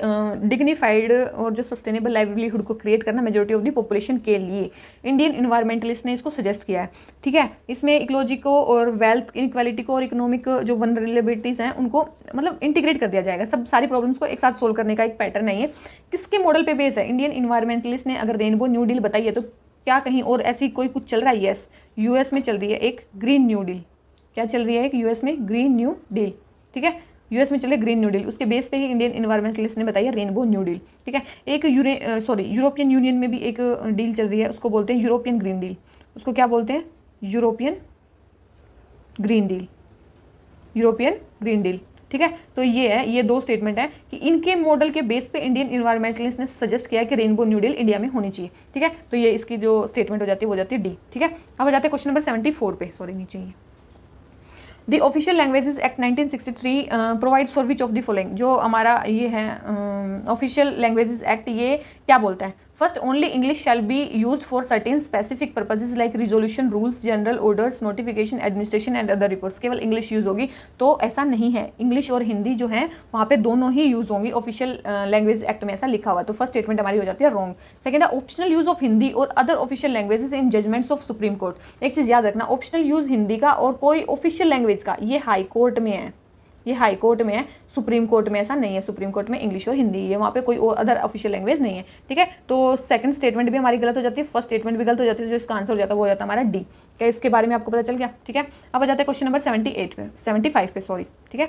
डिग्निफाइड और जो सस्टेनेबल लाइवलीहुड को क्रिएट करना मेजोरिटी ऑफ दी पॉपुलेशन के लिए इंडियन इन्वायरमेंटलिस्ट ने इसको सजेस्ट किया है ठीक है इसमें इकोलॉजी को और वेल्थ इनक्वालिटी को और इकोनॉमिक जो वनरेबिलिटीज हैं उनको मतलब इंटीग्रेट कर दिया जाएगा सब सारी प्रॉब्लम्स को एक साथ सोल्व करने का एक पैटर्न है ये किसके मॉडल पर बेस है इंडियन इन्वायरमेंटलिस्ट ने अगर रेनबो न्यू डील बताई है तो क्या कहीं और ऐसी कोई कुछ चल रहा है यस यूएस में चल रही है एक ग्रीन न्यू डील क्या चल रही है एक यूएस में ग्रीन न्यू डील ठीक है यूएस में चले ग्रीन न्यू डील उसके बेस पे ही इंडियन इन्वायरमेंटलिस्ट ने बताया रेनबो न्यू डील ठीक है एक सॉरी यूरोपियन यूनियन में भी एक डील चल रही है उसको बोलते हैं यूरोपियन ग्रीन डील उसको क्या बोलते हैं European green deal European green deal ठीक है तो ये है ये दो स्टेटमेंट है कि इनके मॉडल के बेस पे इंडियन इन्वायरमेंटलिस्ट ने सजेस्ट किया कि रेनबो न्यू डील इंडिया में होनी चाहिए ठीक है तो ये इसकी जो स्टेटमेंट हो जाती है वो जाती है डी ठीक है अब हो जाते हैं क्वेश्चन नंबर सेवेंटी फोर पे सॉरी नीचे ही the official languages act 1963 provides for which of the following जो हमारा ये है ऑफिशियल लैंग्वेजेस एक्ट ये क्या बोलता है first only English shall be use for certain specific purposes like resolution rules general orders notification administration and other reports केवल इंग्लिश यूज होगी तो ऐसा नहीं है इंग्लिश और हिंदी जो है वहाँ पे दोनों ही यूज़ होंगी ऑफिशियल लैंग्वेज एक्ट में ऐसा लिखा हुआ तो फर्स्ट स्टेटमेंट हमारी हो जाती है रॉन्ग सेकेंड है ऑप्शनल यूज़ ऑफ हिंदी और other official languages in judgments of supreme court एक चीज़ याद रखना ऑप्शनल यूज़ हिंदी का और कोई ऑफिशियल लैंग्वेज का ये हाई कोर्ट में है ये हाई कोर्ट में है सुप्रीम कोर्ट में ऐसा नहीं है सुप्रीम कोर्ट में इंग्लिश और हिंदी है वहाँ पे कोई और अदर ऑफिशियल लैंग्वेज नहीं है ठीक है तो सेकंड स्टेटमेंट भी हमारी गलत हो जाती है फर्स्ट स्टेटमेंट भी गलत हो जाती है जो इसका आंसर हो जाता है वो हो जाता है हमारा डी क्या इसके बारे में आपको पता चल गया ठीक है अब आ जाते हैं क्वेश्चन नंबर सेवेंटी एट में सेवेंटी फाइव पे सॉरी ठीक है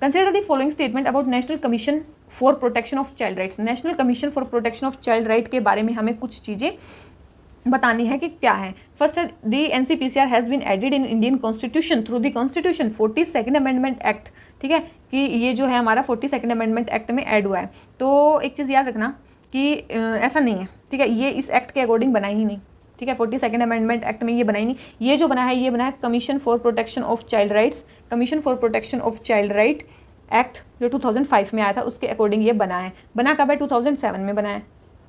consider the following statement about national commission for protection of child rights national commission for protection of child right के बारे में हमें कुछ चीज़ें बतानी है कि क्या है फर्स्ट है the N C P C R has been added in Indian constitution through the constitution forty second amendment act ठीक है कि ये जो है हमारा फोर्टी सेकेंड अमेंडमेंट एक्ट में ऐड हुआ है तो एक चीज़ याद रखना कि ऐसा नहीं है ठीक है ये इस एक्ट के अकॉर्डिंग बना ही नहीं ठीक है फोर्टी सेकेंड अमेंडमेंट एक्ट में ये बनाई नहीं ये जो बना है ये बना है commission for protection of child rights commission for protection of child right act जो 2005 में आया था उसके अकॉर्डिंग ये बना है बना कब है 2007 में बना है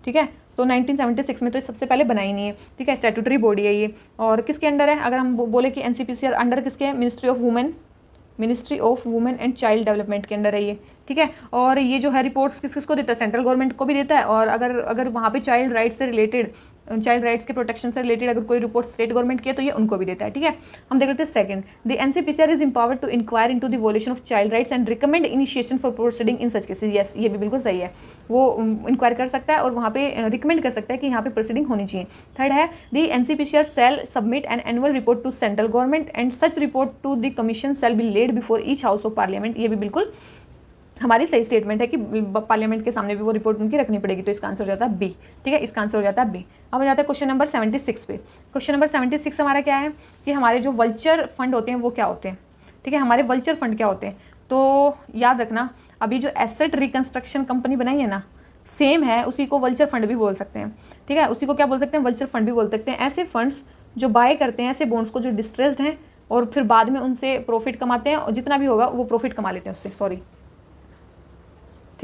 ठीक है तो 1976 में तो सबसे पहले बनाई नहीं है ठीक है स्टेटूटरी बॉडी है ये और किसके अंडर है अगर हम बोले कि एन अंडर किसके ministry of women ministry of women and child development के अंडर है ये ठीक है और ये जो है रिपोर्ट्स किस किस को देता है सेंट्रल गवर्नमेंट को भी देता है और अगर अगर वहाँ पे चाइल्ड राइट्स से रिलेटेड चाइल्ड राइट्स के प्रोटेक्शन से रिलेटेड अगर कोई रिपोर्ट स्टेट गवर्नमेंट की है तो ये उनको भी देता है ठीक है हम देख लेते हैं second the NCPCR is empowered to inquire into the violation of child rights and recommend initiation for proceeding in such cases yes ये भी बिल्कुल सही है वो इंक्वायर कर सकता है और वहाँ पर रिकमेंड कर सकता है कि यहाँ पे प्रोसीडिंग होनी चाहिए थर्ड है the N shall submit an annual report to central government and such report to the commission shall be laid before each house of parliament ये भी बिल्कुल हमारी सही स्टेटमेंट है कि पार्लियामेंट के सामने भी वो रिपोर्ट उनकी रखनी पड़ेगी तो इसका आंसर हो जाता है बी ठीक है इसका आंसर हो जाता है बी अब आ जाता है क्वेश्चन नंबर सेवेंटी सिक्स पे क्वेश्चन नंबर सेवेंटी सिक्स हमारा क्या है कि हमारे जो वल्चर फंड होते हैं वो क्या होते हैं ठीक है हमारे वल्चर फंड क्या होते हैं तो याद रखना अभी जो एसेट रिकन्स्ट्रक्शन कंपनी बनाई है ना सेम है उसी को वल्चर फंड भी बोल सकते हैं ठीक है उसी को क्या बोल सकते हैं वल्चर फंड भी बोल सकते हैं ऐसे फंड्स जो बाय करते हैं ऐसे बोन्स को जो डिस्ट्रेस्ड हैं और फिर बाद में उनसे प्रॉफिट कमाते हैं और जितना भी होगा वो प्रॉफिट कमा लेते हैं उससे सॉरी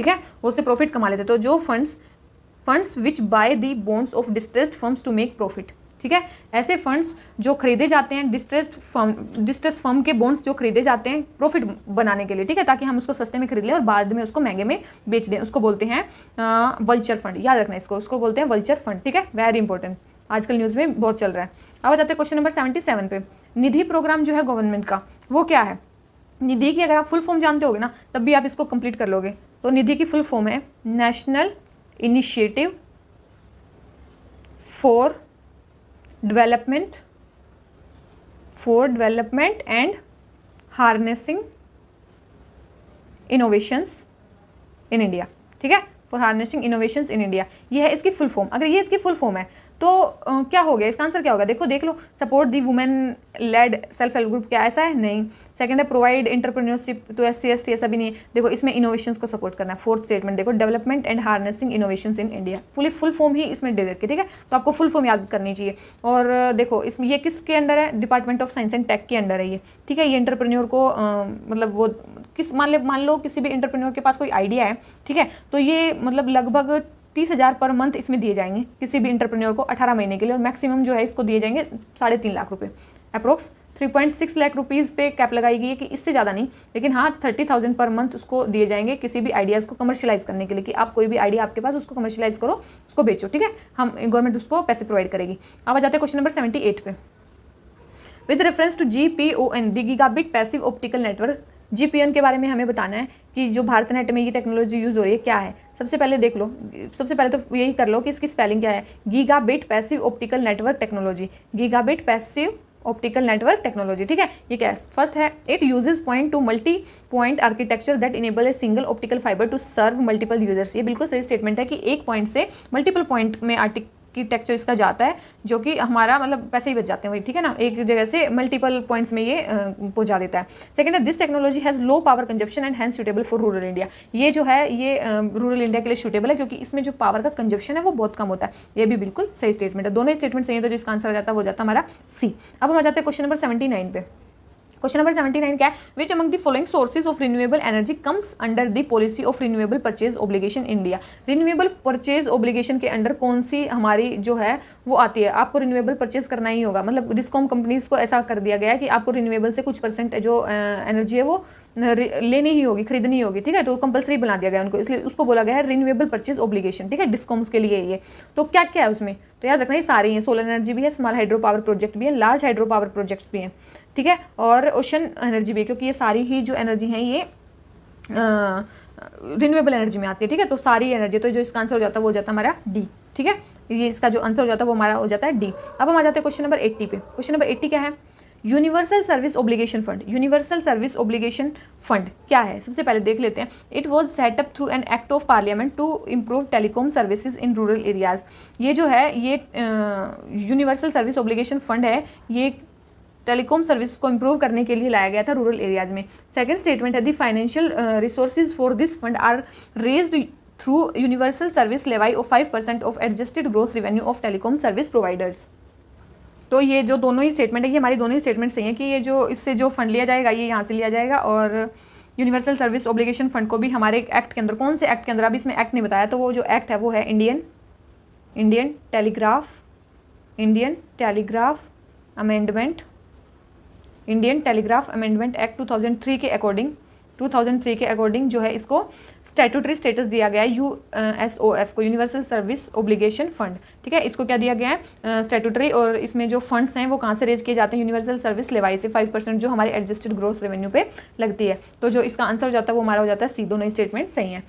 ठीक है उससे प्रॉफिट कमा लेते तो जो funds funds which buy the bonds of distressed firms to make profit ठीक है ऐसे फंड्स जो खरीदे जाते हैं डिस्ट्रेस्ड फर्म डिस्ट्रेस फर्म के बॉन्ड्स जो खरीदे जाते हैं प्रॉफिट बनाने के लिए ठीक है ताकि हम उसको सस्ते में खरीद लें और बाद में उसको महंगे में बेच दें उसको बोलते हैं वल्चर फंड याद रखना इसको उसको बोलते हैं वल्चर फंड ठीक है वेरी इंपॉर्टेंट आजकल न्यूज़ में बहुत चल रहा है अब आ जाते हैं क्वेश्चन नंबर सेवेंटी सेवन पे निधि प्रोग्राम जो है गवर्नमेंट का वो क्या है निधि की अगर आप फुल फॉर्म जानते होगे ना तब भी आप इसको कंप्लीट कर लोगे तो निधि की फुल फॉर्म है national initiative for development for development and harnessing innovations in India ठीक है for harnessing innovations in India ये है इसकी फुल फॉर्म अगर ये इसकी फुल फॉर्म है तो क्या हो गया इसका आंसर क्या होगा देखो देख लो support the women led self help group क्या ऐसा है नहीं सेकंड है प्रोवाइड इंटरप्रेन्योरशिप तो एस सी एस टी ऐसा भी नहीं है देखो इसमें इनोवेशन को सपोर्ट करना है फोर्थ स्टेटमेंट देखो development and harnessing innovation in India fully full form ही इसमें डेजर्ट के ठीक है तो आपको फुल फॉर्म याद करनी चाहिए और देखो इसमें ये किसके अंडर है department of science and tech के अंडर है ये ठीक है ये इंटरप्रेन्योर को मतलब वो किस मान लो मान लो किसी भी इंटरप्रेन्योर के पास कोई आइडिया है ठीक है तो ये मतलब लगभग तीस हज़ार पर मंथ इसमें दिए जाएंगे किसी भी इंटरप्रेन्योर को अठारह महीने के लिए और मैक्सिमम जो है इसको दिए जाएंगे साढ़े तीन लाख रुपये approx three point six lakh rupees पे कैप लगाई गई है कि इससे ज़्यादा नहीं लेकिन हाँ थर्टी थाउजेंड पर मंथ उसको दिए जाएंगे किसी भी आइडियाज़ को कमर्शलाइज करने के लिए कि आप कोई भी आइडिया आपके पास उसको कमर्शलाइज करो उसको बेचो ठीक है हम गवर्नमेंट उसको पैसे प्रोवाइड करेगी अब आ जाते हैं क्वेश्चन नंबर सेवेंटी एट पे with reference to G P O N the gigabit passive optical network G के बारे में हमें बताना है कि जो भारत नेट में ये टेक्नोलॉजी यूज़ हो रही है क्या है सबसे पहले देख लो सबसे पहले तो यही कर लो कि इसकी स्पेलिंग क्या है gigabit passive optical network technology gigabit passive optical network technology ठीक है ये क्या है फर्स्ट है it uses point to multipoint architecture that enable a single optical fibre to serve multiple users ये बिल्कुल सही स्टेटमेंट है कि एक पॉइंट से मल्टीपल पॉइंट में आर्टिक की टेक्चर इसका जाता है जो कि हमारा मतलब पैसे ही बच जाते हैं वही ठीक है ना एक जगह से मल्टीपल पॉइंट्स में ये पहुंचा देता है सेकंड है this technology has low power consumption and hand suitable for rural India ये जो है ये रूरल इंडिया के लिए सूटेबल है क्योंकि इसमें जो पावर का कंजप्शन है वो बहुत कम होता है ये भी बिल्कुल सही स्टेटमेंट है दोनों स्टेटमेंट सही है तो जिसका आंसर आ जाता है वो जाता है हमारा सी अब हम आ जाते हैं क्वेश्चन नंबर सेवेंटी पे क्वेश्चन नंबर सेवेंटी नाइन क्या है which among the following sources of renewable energy comes under the policy of renewable purchase obligation India renewable purchase obligation के अंडर कौन सी हमारी जो है वो आती है आपको रिन्यूएबल परचेज करना ही होगा मतलब डिस्कॉम कंपनीज को ऐसा कर दिया गया है कि आपको रिन्यूएबल से कुछ परसेंट जो एनर्जी है वो लेनी ही होगी खरीदनी होगी ठीक है तो कंपलसरी बना दिया गया उनको इसलिए उसको बोला गया है रिन्यूएबल परचेज ऑब्लीगेशन ठीक है डिस्कॉम्स के लिए ये तो क्या क्या है उसमें तो याद रखना ये सारे हैं सोलर एनर्जी भी है स्मॉल हाइड्रो पावर प्रोजेक्ट भी है लार्ज हाइड्रो पावर प्रोजेक्ट्स भी हैं ठीक है और ओशन एनर्जी भी क्योंकि ये सारी ही जो एनर्जी है ये रिन्यूएबल एनर्जी में आती है ठीक है तो सारी एनर्जी तो जो इसका आंसर हो जाता है वो हो जाता है हमारा डी ठीक है ये इसका जो आंसर हो जाता है वो हमारा हो जाता है डी अब हम आ जाते हैं क्वेश्चन नंबर एट्टी पे क्वेश्चन नंबर एट्टी क्या है universal service obligation fund universal service obligation fund क्या है सबसे पहले देख लेते हैं it was set up through an act of parliament to improve telecom services in rural areas ये जो है ये यूनिवर्सल सर्विस ओब्लीगेशन फंड है ये टेलीकॉम सर्विस को इम्प्रूव करने के लिए लाया गया था रूरल एरियाज में सेकेंड स्टेटमेंट है the financial resources for this fund are raised through universal service levy of 5% of adjusted growth revenue of telecom service providers तो ये जो दोनों ही स्टेटमेंट है ये हमारी दोनों ही स्टेटमेंट सही है कि ये जो इससे जो फंड लिया जाएगा ये यहाँ से लिया जाएगा और यूनिवर्सल सर्विस ऑब्लिगेशन फंड को भी हमारे एक्ट के अंदर कौन से एक्ट के अंदर अभी इसमें एक्ट नहीं बताया तो वो जो एक्ट है वो है Indian Indian telegraph Indian telegraph amendment Indian telegraph amendment act 2003 के अकॉर्डिंग 2003 के अकॉर्डिंग जो है इसको स्टेटूटरी स्टेटस दिया गया है यू एस ओ एफ को यूनिवर्सल सर्विस ओब्लीगेशन फंड ठीक है इसको क्या दिया गया है स्टेटूटरी uh, और इसमें जो फंड्स हैं वो कहाँ से रेज किए जाते हैं यूनिवर्सल सर्विस लेवाई से फाइव परसेंट जो हमारे एडजस्टेड ग्रोथ रेवेन्यू पे लगती है तो जो इसका आंसर हो जाता है वो हमारा हो जाता है सी दोनों स्टेटमेंट सही है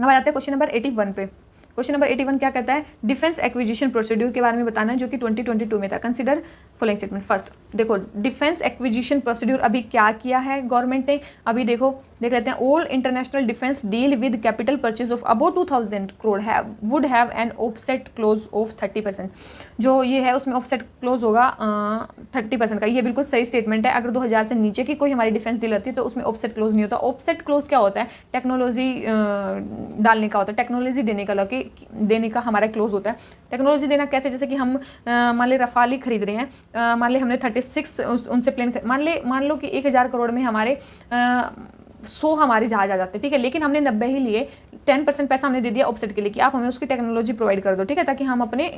अब आ जाते हैं क्वेश्चन नंबर एटी वन पे क्वेश्चन नंबर एटी वन क्या कहता है डिफेंस एक्विजिशन प्रोसीड्यूर के बारे में बताना जो कि 2022 में था कंसीडर फॉलोइंग स्टेटमेंट फर्स्ट देखो डिफेंस एक्विजिशन प्रोसीड्यूर अभी क्या किया है गवर्नमेंट ने अभी देखो देख लेते हैं old international defence deal with capital purchase of above two thousand crore है would have an offset clause of thirty percent जो ये है उसमें ऑफसेट क्लोज होगा थर्टी परसेंट का ये बिल्कुल सही स्टेटमेंट है अगर दो हज़ार से नीचे की कोई हमारी डिफेंस डील होती है तो उसमें ऑफसेट क्लोज नहीं होता ऑफसेट क्लोज क्या होता है टेक्नोलॉजी डालने का होता है टेक्नोलॉजी देने का देने का हमारा क्लोज होता है टेक्नोलॉजी देना कैसे जैसे कि हम मान ली रफाली खरीद रहे हैं मान ले हमने थर्टी सिक्स उनसे प्लेन मान ले मान लो कि एक हज़ार करोड़ में हमारे सौ हमारे जहाज आ जाते हैं ठीक है लेकिन हमने नब्बे ही लिए टेन परसेंट पैसा हमने दे दिया ऑफसेट के लिए कि आप हमें उसकी टेक्नोलॉजी प्रोवाइड कर दो ठीक है ताकि हम अपने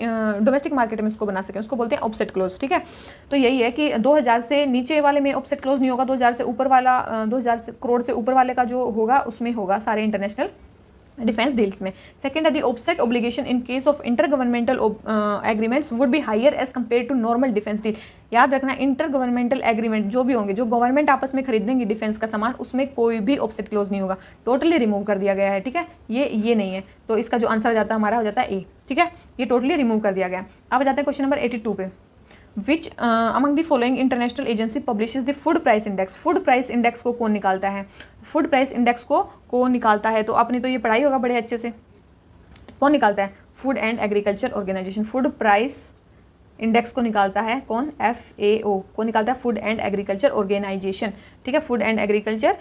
डोमेस्टिक मार्केट में उसको बना सकें उसको बोलते हैं ऑफसेट क्लोज ठीक है तो यही है कि 2000 से नीचे वाले में ऑफसेट क्लोज नहीं होगा 2000 से ऊपर वाला 2000 करोड़ से ऊपर वाले का जो होगा उसमें होगा सारे इंटरनेशनल डिफेंस डील्स में सेकेंड है the offset obligation in case of intergovernmental agreements would भी higher as compared to normal defence deal याद रखना इंटर गवर्नमेंटल एग्रीमेंट जो भी होंगे जो गवर्नमेंट आपस में खरीदेंगे डिफेंस का सामान उसमें कोई भी ऑप्सेट क्लोज नहीं होगा टोटली रिमूव कर दिया गया है ठीक है ये ये नहीं है तो इसका जो आंसर हो जाता है हमारा हो जाता है ए ठीक है ये टोटली रिमूव कर दिया गया अब आ जाता है क्वेश्चन नंबर एटी टू पे which among the following international agency publish the food price index food price index को कौन निकालता है फूड प्राइस इंडेक्स को कौन निकालता है तो आपने तो ये पढ़ाई होगा बड़े अच्छे से कौन निकालता है food and agriculture organisation food price index को निकालता है कौन एफ ए ओ को निकालता है फूड एंड एग्रीकल्चर ऑर्गेनाइजेशन ठीक है फूड एंड एग्रीकल्चर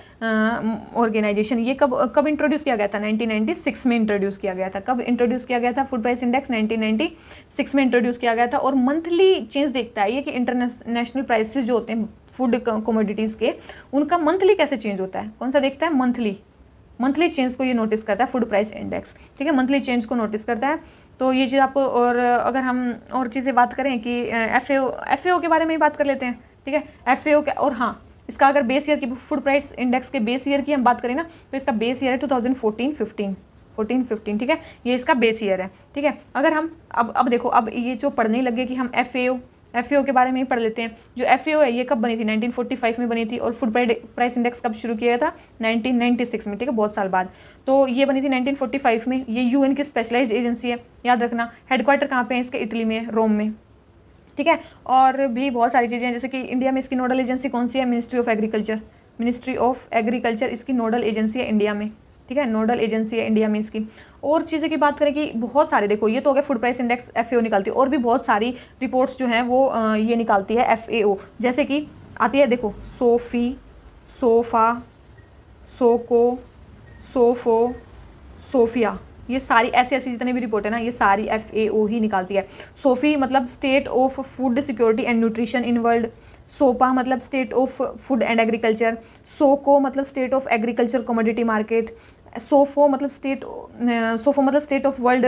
ऑर्गेनाइजेशन ये कब कब इंट्रोड्यूस किया गया था 1996 में इंट्रोड्यूस किया गया था कब इंट्रोड्यूस किया गया था फूड प्राइस इंडेक्स 1996 में इंट्रोड्यूस किया गया था और मंथली चेंज देखता है ये कि इंटरनेशनल प्राइसेस जो होते हैं फूड कमोडिटीज़ के उनका मंथली कैसे चेंज होता है कौन सा देखता है मंथली मंथली चेंज को ये नोटिस करता है फूड प्राइस इंडेक्स ठीक है मंथली चेंज को नोटिस करता है तो ये चीज़ आपको और अगर हम और चीज़ें बात करें कि एफ एफ के बारे में ही बात कर लेते हैं ठीक है एफ ए और हाँ इसका अगर बेस ईयर की फूड प्राइस इंडेक्स के बेस ईयर की हम बात करें ना तो इसका बेस ईयर है two thousand fourteen fifteen fourteen fifteen ठीक है ये इसका बेस ईयर है ठीक है अगर हम अब अब देखो अब ये जो पढ़ने लगे कि हम एफ एफ के बारे में ही पढ़ लेते हैं जो एफ है ये कब बनी थी 1945 में बनी थी और फूड प्राइस इंडेक्स कब शुरू किया था 1996 में ठीक है बहुत साल बाद तो ये बनी थी 1945 में ये यूएन की स्पेशलाइज्ड एजेंसी है याद रखना हेडक्वार्टर कहाँ पे है इसके इटली में है रोम में ठीक है और भी बहुत सारी चीज़ें हैं जैसे कि इंडिया में इसकी नोडल एजेंसी कौन सी है ministry of agriculture ministry of agriculture इसकी नोडल एजेंसी है इंडिया में ठीक है नोडल एजेंसी है इंडिया में इसकी और चीज़ें की बात करें कि बहुत सारे देखो ये तो हो गया फूड प्राइस इंडेक्स एफ निकालती है और भी बहुत सारी रिपोर्ट्स जो हैं वो ये निकालती है एफ जैसे कि आती है देखो सोफी सोफ़ा सोको सोफो सोफिया ये सारी ऐसी ऐसी जितनी भी रिपोर्ट है ना ये सारी एफ ही निकालती है सोफी मतलब state of food security and nutrition in world SOFA मतलब state of food and agriculture SOCO मतलब state of agriculture commodity market SOFO मतलब स्टेट सोफो मतलब स्टेट ऑफ वर्ल्ड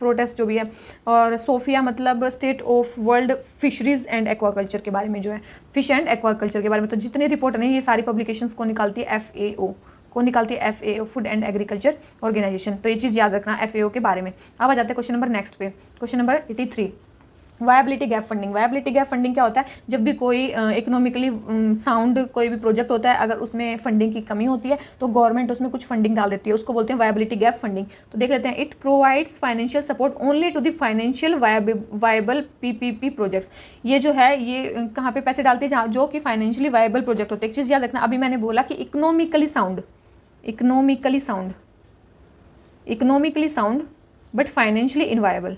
प्रोटेस्ट जो भी है और सोफिया मतलब state of world fisheries and aquaculture के बारे में जो है फिश एंड एक्वाकल्चर के बारे में तो जितने रिपोर्ट हैं ये सारी पब्लिकेशंस को निकालती है एफ ए ओ को निकालती है F A food and agriculture organisation तो ये चीज़ याद रखना एफ ए ओ के बारे में अब आ जाते हैं क्वेश्चन नंबर नेक्स्ट पे question number eighty three viability gap funding viability gap funding क्या होता है जब भी कोई इकोनॉमिकली साउंड कोई भी प्रोजेक्ट होता है अगर उसमें फंडिंग की कमी होती है तो गवर्नमेंट उसमें कुछ फंडिंग डाल देती है उसको बोलते हैं वायबिलिटी गैप फंडिंग तो देख लेते हैं it provides financial support only to the financial viable PPP projects ये जो है ये कहाँ पे पैसे डालते हैं जहाँ जो कि फाइनेंशियली वायबल प्रोजेक्ट होते हैं एक चीज़ याद रखना अभी मैंने बोला कि economically sound economically sound economically sound but financially inviable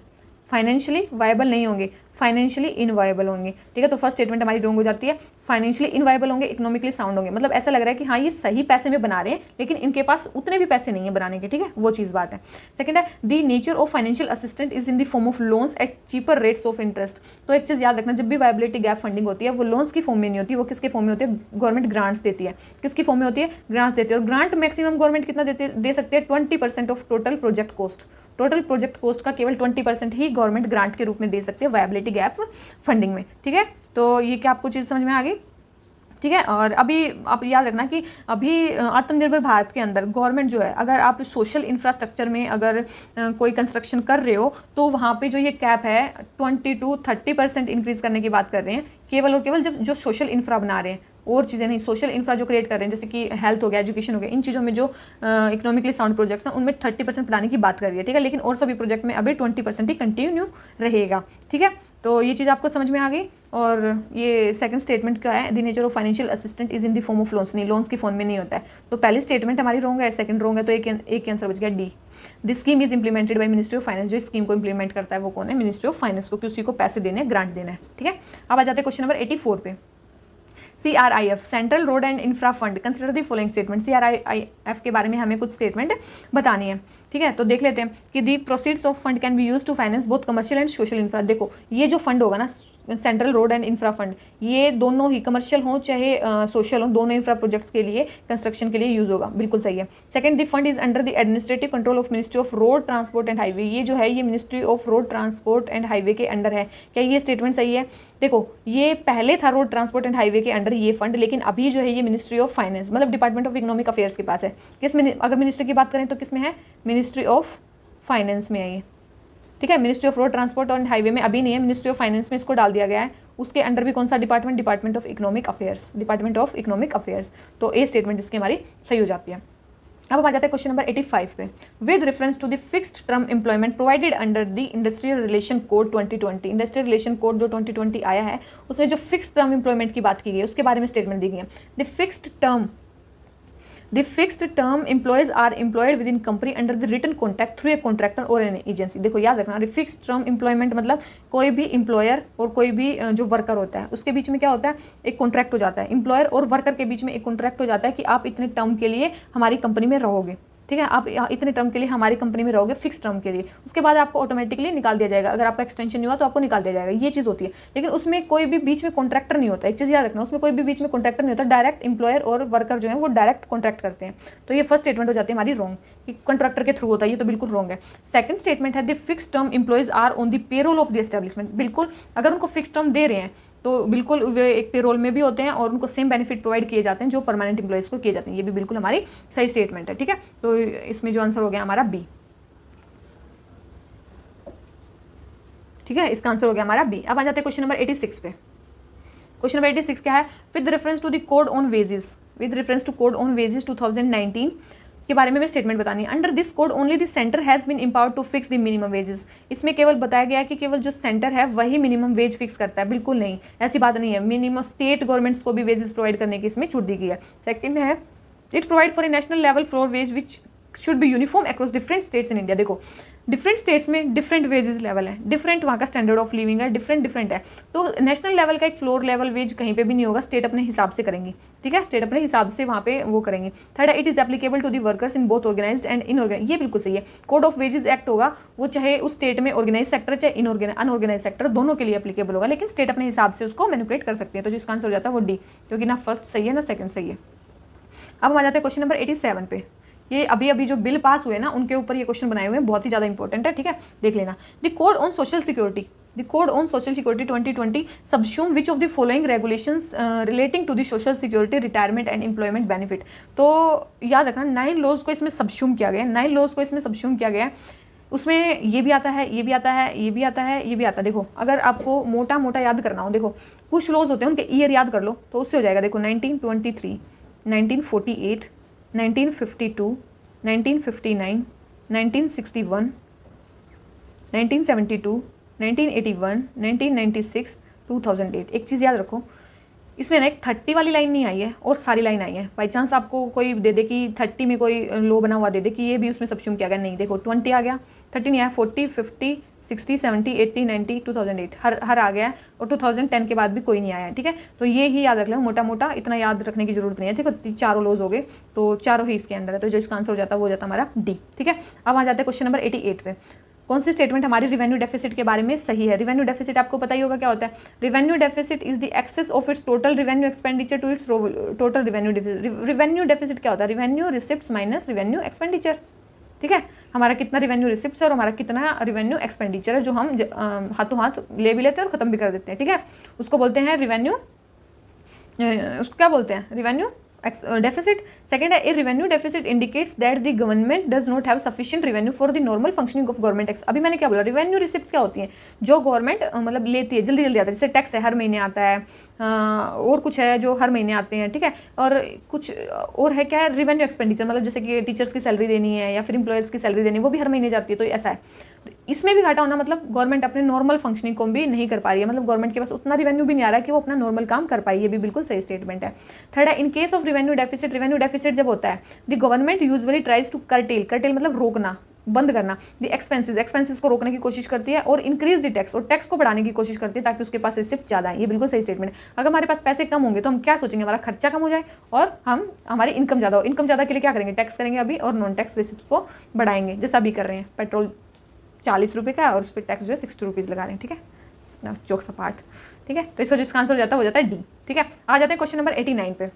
financially viable नहीं होंगे फाइनेंशियली इनवायबल होंगे ठीक है तो फर्स्ट स्टेटमेंट हमारी रोंग हो जाती है फाइनेंशियली इनवायबल होंगे इकोनॉमिकली साउंड होंगे मतलब ऐसा लग रहा है कि हाँ ये सही पैसे में बना रहे हैं लेकिन इनके पास उतने भी पैसे नहीं है बनाने के ठीक है वो चीज़ बात है सेकंड है the nature of financial assistant is in the form of loans at cheaper rates of interest तो एक चीज़ याद रखना जब भी वायबिलिटी गैप फंडिंग होती है वो लोन्स की फॉर्म में नहीं होती वो किसके फॉर्म में होती है गवर्नमेंट ग्रांट्स देती है किसकी फॉर्म में होती है ग्रांट्स देती है और ग्रांट मैक्सिमम गवर्नमेंट कितना दे सकती है twenty of total project cost total project cost का केवल ट्वेंटी परसेंट ही गवर्नमेंट ग्रांट के रूप में दे सकते हैं वायबिलिटी गैप फंडिंग में ठीक है तो ये क्या आपको चीज़ समझ में आ गई ठीक है और अभी आप याद रखना कि अभी आत्मनिर्भर भारत के अंदर गवर्नमेंट जो है अगर आप सोशल इंफ्रास्ट्रक्चर में अगर कोई कंस्ट्रक्शन कर रहे हो तो वहाँ पे जो ये कैप है twenty to thirty percent increase करने की बात कर रहे हैं केवल और केवल जब जो सोशल इंफ्रा बना रहे हैं और चीज़ें नहीं सोशल इंफ्रा जो क्रिएट कर रहे हैं जैसे कि हेल्थ हो गया एजुकेशन हो गया इन चीज़ों में जो इकोनॉमिकली साउंड प्रोजेक्ट्स हैं उनमें थर्टी परसेंट बढ़ाने की बात कर रही है ठीक है लेकिन और सभी प्रोजेक्ट में अभी ट्वेंटी परसेंट ही कंटिन्यू रहेगा ठीक है तो ये चीज़ आपको समझ में आ गई और ये सेकंड स्टेटमेंट क्या है the nature of financial assistant is in the form of loans नहीं लोन्स की फॉर्म में नहीं होता है तो पहली स्टेटमेंट हमारी रोंग है सेकंड रोंग है तो एक एक आंसर बच गया D this scheme is implemented by ministry of finance जो स्कीम को इंप्लीमेंट करता है वो कौन है मिनिस्ट्री ऑफ फाइनेंस को किसी को पैसे देने ग्रांट देना है ठीक है अब आ जाते हैं क्वेश्चन नंबर एटी फोर पे CRIF central road and infra fund consider the following statement CRIF के बारे में हमें कुछ स्टेटमेंट बतानी है ठीक है तो देख लेते हैं कि the proceeds of fund can be use to finance both commercial and social infra देखो ये जो फंड होगा ना central road and infra fund ये दोनों ही कमर्शियल हो चाहे सोशल हो दोनों इंफ्रा प्रोजेक्ट्स के लिए कंस्ट्रक्शन के लिए यूज़ होगा बिल्कुल सही है second the fund is under the administrative control of ministry of road transport and highway ये जो है ये ministry of road transport and highway के अंडर है क्या ये स्टेटमेंट सही है देखो ये पहले था रोड ट्रांसपोर्ट एंड हाईवे के अंडर ये फंड लेकिन अभी जो है ये मिनिस्ट्री ऑफ फाइनेंस मतलब डिपार्टमेंट ऑफ इकोनॉमिक अफेयर्स के पास है किस अगर मिनिस्ट्री की बात करें तो किस में है मिनिस्ट्री ऑफ फाइनेंस में है ये ठीक है ministry of road transport and highway में अभी नहीं है मिनिस्ट्री ऑफ फाइनेंस में इसको डाल दिया गया है उसके अंडर भी कौन सा department department of economic affairs department of economic affairs तो ए स्टेटमेंट इसकी हमारी सही हो जाती है अब हम आ जाते हैं क्वेश्चन नंबर 85 पे with reference to the fixed term employment provided under the industrial relation code 2020 industrial relation code जो 2020 आया है उसमें जो फिक्स्ड टर्म एम्प्लॉयमेंट की बात की गई है उसके बारे में स्टेटमेंट दी गई है the fixed term The term term are are within company under the written contract through a contractor और एन एजेंसी देखो याद रखना फिक्स्ड टर्म इंप्लॉयमेंट मतलब कोई भी इंप्लॉयर और कोई भी जो वर्कर होता है उसके बीच में क्या होता है एक कॉन्ट्रैक्ट हो जाता है इंप्लॉयर और वर्कर के बीच में एक कॉन्ट्रैक्ट हो जाता है कि आप इतने टर्म के लिए हमारी कंपनी में रहोगे ठीक है आप इतने टर्म के लिए हमारी कंपनी में रहोगे फिक्स टर्म के लिए उसके बाद आपको ऑटोमेटिकली निकाल दिया जाएगा अगर आपका एक्सटेंशन नहीं हुआ तो आपको निकाल दिया जाएगा ये चीज़ होती है लेकिन उसमें कोई भी बीच में कॉन्ट्रैक्टर नहीं होता एक चीज़ याद रखना उसमें कोई भी बीच में कॉन्ट्रैक्टर नहीं होता डायरेक्ट इंप्लॉयर और वर्कर जो है वो डायरेक्ट कॉन्ट्रैक्ट करते हैं तो ये फर्स्ट स्टेटमेंट हो जाती है हमारी रॉन्ग कि कॉन्ट्रैक्टर के थ्रू होता है ये तो बिल्कुल रॉन्ग है सेकंड स्टेटमेंट है the fix term employees are on the payroll of the establishment बिल्कुल अगर उनको फिक्स टर्म दे रहे हैं तो बिल्कुल वे एक पे रोल में भी होते हैं और उनको सेम बेनिफिट प्रोवाइड किए जाते हैं जो परमानेंट इंप्लॉयज को किए जाते हैं ये भी बिल्कुल हमारी सही स्टेटमेंट है ठीक है तो इसमें जो आंसर हो गया हमारा बी ठीक है इसका आंसर हो गया हमारा बी अब आ जाते हैं क्वेश्चन नंबर एटी सिक्स पे क्वेश्चन नंबर एटी सिक्स क्या है with reference to the code on wages with reference to code on wages two के बारे में मैं स्टेटमेंट बतानी है under this code only this centre has been empower to fix the minimum wages इसमें केवल बताया गया है कि केवल जो सेंटर है वही मिनिमम वेज फिक्स करता है बिल्कुल नहीं ऐसी बात नहीं है मिनिमम स्टेट गवर्नमेंट्स को भी वेजेस प्रोवाइड करने की इसमें छूट दी गई है सेकेंड है it provide for a national level floor wage which should be uniform across different states in India देखो डिफरेंट स्टेट्स में डिफरेंट वेजेस लेवल है डिफरेंट वहाँ का स्टैंडर्ड ऑफ लिविंग है डिफरेंट डिफरेंट है तो नेशनल लेवल का एक फ्लोर लेवल वेज कहीं पे भी नहीं होगा स्टेट अपने हिसाब से करेंगी ठीक है स्टेट अपने हिसाब से वहाँ पे वो करेंगे थर्ड है it is applicable to the workers in both organise and in ये बिल्कुल सही है कोड ऑफ वेजेस एक्ट होगा वो चाहे उस स्टेट में ऑर्गेनाइज सेक्टर चाहे इन अनऑर्गेनाइज सेक्टर दोनों के लिए अपलीकेबल होगा लेकिन स्टेट अपने हिसाब से उसको मैनिपुलेट कर सकते हैं तो जिसका आंसर हो जाता है वो डी क्योंकि ना फर्स्ट सही है ना सेकंड सही है अब हम आ जाते हैं क्वेश्चन नंबर एटी सेवन पे ये अभी अभी जो बिल पास हुए ना उनके ऊपर ये क्वेश्चन बनाए हुए हैं बहुत ही ज़्यादा इंपॉर्टेंट है ठीक है देख लेना the code on social security the code on social security 2020 twenty subsume which of the following regulation relating to the social security retirement and employment benefit तो याद रखना नाइन लॉज को इसमें सब्स्यूम किया गया है नाइन लॉज को इसमें सब्स्यूम किया गया है उसमें ये भी आता है ये भी आता है ये भी आता है ये भी आता है देखो अगर आपको मोटा मोटा याद करना हो देखो कुछ लॉज होते हैं उनके ईयर याद कर लो तो उससे हो जाएगा देखो nineteen twenty three nineteen forty eight 1952, 1959, 1961, 1972, 1981, 1996, 2008 एक चीज़ याद रखो इसमें ना एक थर्टी वाली लाइन नहीं आई है और सारी लाइन आई है बाई चांस आपको कोई दे दे कि थर्टी में कोई लो बना हुआ दे दे कि ये भी उसमें सब किया गया नहीं देखो ट्वेंटी आ गया थर्टी नहीं आया forty fifty sixty seventy eighty ninety two thousand eight हर हर आ गया है और टू थाउजेंड टेन के बाद भी कोई नहीं आया है ठीक है तो ये ही याद रख लें मोटा मोटा इतना याद रखने की जरूरत नहीं है ठीक है चारों लोज हो गए तो चारों ही इसके अंडर है तो जो इसका आंसर हो जाता है वो हो जाता हमारा डी ठीक है अब आ जाते हैं क्वेश्चन नंबर एटी एट पे कौन सी स्टेटमेंट हमारी रिवेन्यू डेफिसिट के बारे में सही है रिवेन्यू डेफिसिट आपको पता ही होगा क्या होता है revenue deficit is the excess of its total revenue expenditure to its total revenue revenue deficit क्या होता है revenue receipt minus revenue expenditure ठीक है हमारा कितना रेवेन्यू रिसिप्ट है और हमारा कितना रेवेन्यू एक्सपेंडिचर है जो हम हाथों हाथ ले भी लेते हैं और ख़त्म भी कर देते हैं ठीक है उसको बोलते हैं रिवेन्यू उसको क्या बोलते हैं रिवेन्यू डेफिसिट सेकेंड है a revenue deficit indicates that the government does not have sufficient revenue for the normal functioning of government tax अभी मैंने क्या बोला रेवेन्यू रिसिप्ट क्या होती हैं जो गवर्नमेंट uh, मतलब लेती है जल्दी जल्दी आता है जैसे टैक्स है हर महीने आता है हाँ, और कुछ है जो हर महीने आते हैं ठीक है और कुछ uh, और है क्या है रिवेन्यू एक्सपेंडिचर मतलब जैसे कि टीचर्स की सैलरी देनी है या फिर इंप्लॉयर्स की सैलरी देनी है वो भी हर महीने जाती है तो ऐसा है इसमें भी घाटा होना मतलब गवर्नमेंट अपने नॉर्मल फंक्शनिंग को भी नहीं कर पा रही है मतलब गवर्नमेंट के पास उतना रिवेन्यू भी नहीं आ रहा है कि वो अपना नॉर्मल काम कर पाई ये भी बिल्कुल सही स्टेटमेंट है थर्ड है in case of revenue deficit revenue deficit जब होता है the government usually tries to curtail curtail मतलब रोकना बंद करना द एक्सपेंसिस एक्सपेंसिस को रोकने की कोशिश करती है और इंक्रीज द टैक्स और टैक्स को बढ़ाने की कोशिश करती है ताकि उसके पास रिसिप्ट ज़्यादा है ये बिल्कुल सही स्टेटमेंट है अगर हमारे पास पैसे कम होंगे तो हम क्या सोचेंगे हमारा खर्चा कम हो जाए और हम हमारी इनकम ज़्यादा हो इनकम ज़्यादा के लिए क्या करेंगे टैक्स करेंगे अभी और नॉन टैक्स रिसिप्ट को बढ़ाएंगे जैसा अभी कर रहे हैं पेट्रोल चालीस रुपये का है और उस पर टैक्स जो है सिक्सटी रुपीज़ लगा रहे हैं ठीक है चौक सपाट ठीक है तो इसका जिसका आंसर हो जाता है वो जाता है डी ठीक है आ जाते हैं क्वेश्चन नंबर एटी नाइन पे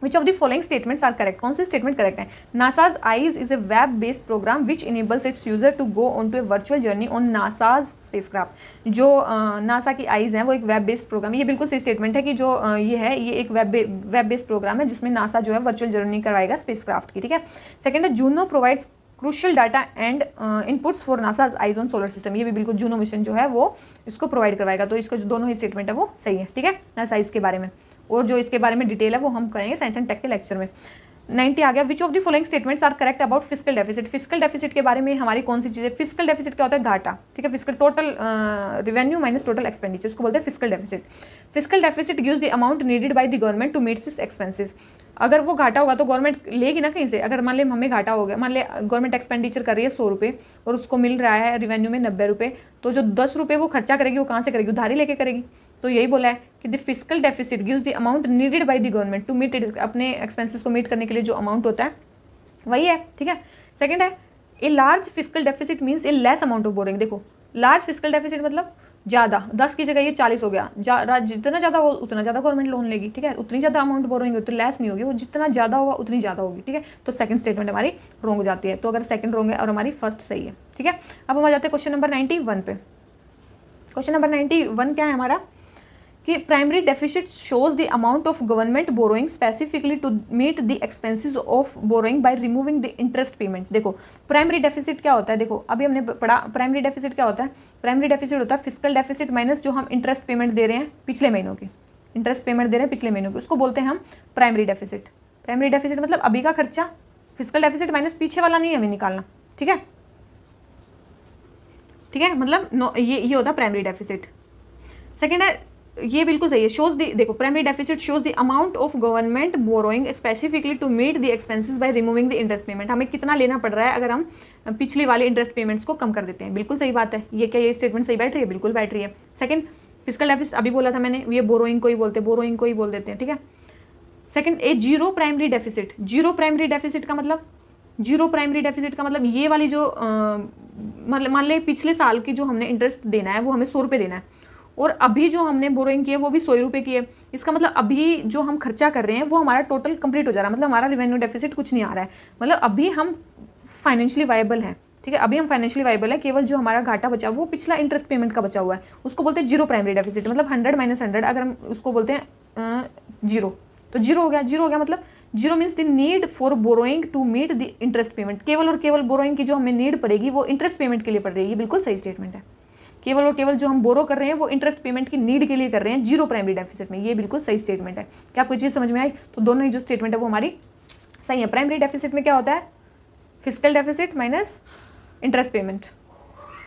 which of the following statements are correct कौन से statement correct है NASA's eyes is a web based program which enables its user to go on to a virtual journey on NASA's spacecraft जो uh, NASA की eyes हैं वो एक web based program ये बिल्कुल सही statement है कि जो uh, ये है ये एक web web based program है जिसमें NASA जो है virtual journey करवाएगा spacecraft की ठीक है second है Juno provides crucial data and inputs for NASA eyes on solar system ये भी बिल्कुल जूनो मिशन जो है वो इसको प्रोवाइड करवाएगा तो इसका जो दोनों ही स्टेटमेंट है वो सही है ठीक है नासा आइज के बारे में और जो इसके बारे में डिटेल है वो हम करेंगे साइंस एंड टेक के लेक्चर में नाइनटी आ गया which of the following statements are correct about physical deficit physical deficit के बारे में हमारी कौन सी चीज़ें फिजिकल डेफिसिट क्या होता है घाटा ठीक है physical total revenue minus total expenditure उसको बोलते हैं physical deficit physical deficit gives the amount needed by the government to meets expenses अगर वो घाटा होगा तो गवर्नमेंट लेगी ना कहीं से अगर मान ले हमें घाटा हो गया मान ले गवर्नमेंट एक्सपेंडिचर कर रही है सौ रुपये और उसको मिल रहा है रिवेन्यू में नब्बे रुपये तो जो दस रुपये वो खर्चा करेगी वो कहाँ से करेगी उधारी लेके करेगी तो यही बोला है कि the physical deficit gives the amount needed by the government to meet it अपने एक्सपेंसिस को मीट करने के लिए जो अमाउंट होता है वही है ठीक है सेकेंड है a large physical deficit means a less amount of borrowing देखो लार्ज फिजिकल डेफिसिट मतलब ज़्यादा दस की जगह ये चालीस हो गया जा, जितना ज़्यादा हो उतना ज़्यादा गवर्नमेंट लोन लेगी ठीक है उतनी ज़्यादा अमाउंट बोरोइंग उतनी लेस नहीं होगी वो जितना ज़्यादा होगा उतनी ज़्यादा होगी ठीक है तो सेकंड स्टेटमेंट हमारी रोंग जाती है तो अगर सेकंड रोंग है और हमारी फर्स्ट सही है ठीक है अब हम आ जाते हैं क्वेश्चन नंबर नाइन्टी वन पे क्वेश्चन नंबर नाइन्टी वन क्या है हमारा कि primary deficit shows the amount of government borrowing specifically to meet the expenses of borrowing by removing the interest payment देखो प्राइमरी डेफिसिट क्या होता है देखो अभी हमने पढ़ा प्राइमरी डेफिसिट क्या होता है प्राइमरी डेफिसिट होता है फिजिकल डेफिसिट माइनस जो हम इंटरेस्ट पेमेंट दे रहे हैं पिछले महीनों की इंटरेस्ट पेमेंट दे रहे हैं पिछले महीनों की उसको बोलते हैं हम प्राइमरी डेफिसिट प्राइमरी डेफिसिट मतलब अभी का खर्चा फिजिकल डेफिसिट माइनस पीछे वाला नहीं हमें निकालना ठीक है ठीक है मतलब ये ये होता है प्राइमरी डेफिसिट सेकेंड है ये बिल्कुल सही है शोज दी देखो primary deficit shows the amount of government borrowing specifically to meet the expenses by removing the interest payment हमें कितना लेना पड़ रहा है अगर हम पिछले वाले इंटरेस्ट पेमेंट्स को कम कर देते हैं बिल्कुल सही बात है ये क्या ये स्टेटमेंट सही बैठ रही है बिल्कुल बैठ रही है सेकंड फिजिकल डेफिसिट अभी बोला था मैंने ये बोरोइंग को ही बोलते हैं बोरोइंग को ही बोल देते हैं ठीक है second a zero primary deficit zero primary deficit का मतलब जीरो प्राइमरी डेफिसिट का मतलब ये वाली जो मतलब मान लें पिछले साल की जो हमने इंटरेस्ट देना है वो हमें सौ रुपये देना है और अभी जो हमने बोरोइंग किए वो भी सौ रुपये की है इसका मतलब अभी जो हम खर्चा कर रहे हैं वो हमारा टोटल कंप्लीट हो जा रहा है मतलब हमारा रिवेन्यू डेफिसिट कुछ नहीं आ रहा है मतलब अभी हम फाइनेंशियली वाइबल हैं ठीक है अभी हम फाइनेंशियली वाइबल है केवल जो हमारा घाटा बचा हुआ वो पिछला इंटरेस्ट पेमेंट का बचा हुआ है उसको बोलते हैं जीरो प्राइमरी डेफिसिट मतलब हंड्रेड माइनस हंड्रेड अगर हम उसको बोलते हैं जीरो तो जीरो हो गया जीरो हो गया मतलब zero means the need for borrowing to meet the interest payment केवल और केवल बोरोइंग की जो हमें नीड पड़ेगी वो इंटरेस्ट पेमेंट के लिए पड़ रही है बिल्कुल सही स्टेटमेंट है केवल और केवल जो हम बोरो कर रहे हैं वो इंटरेस्ट पेमेंट की नीड के लिए कर रहे हैं जीरो प्राइमरी डेफिसिट में ये बिल्कुल सही स्टेटमेंट है क्या आपको चीज़ समझ में आई तो दोनों ही जो स्टेटमेंट है वो हमारी सही है प्राइमरी डेफिसिट में क्या होता है physical deficit minus interest payment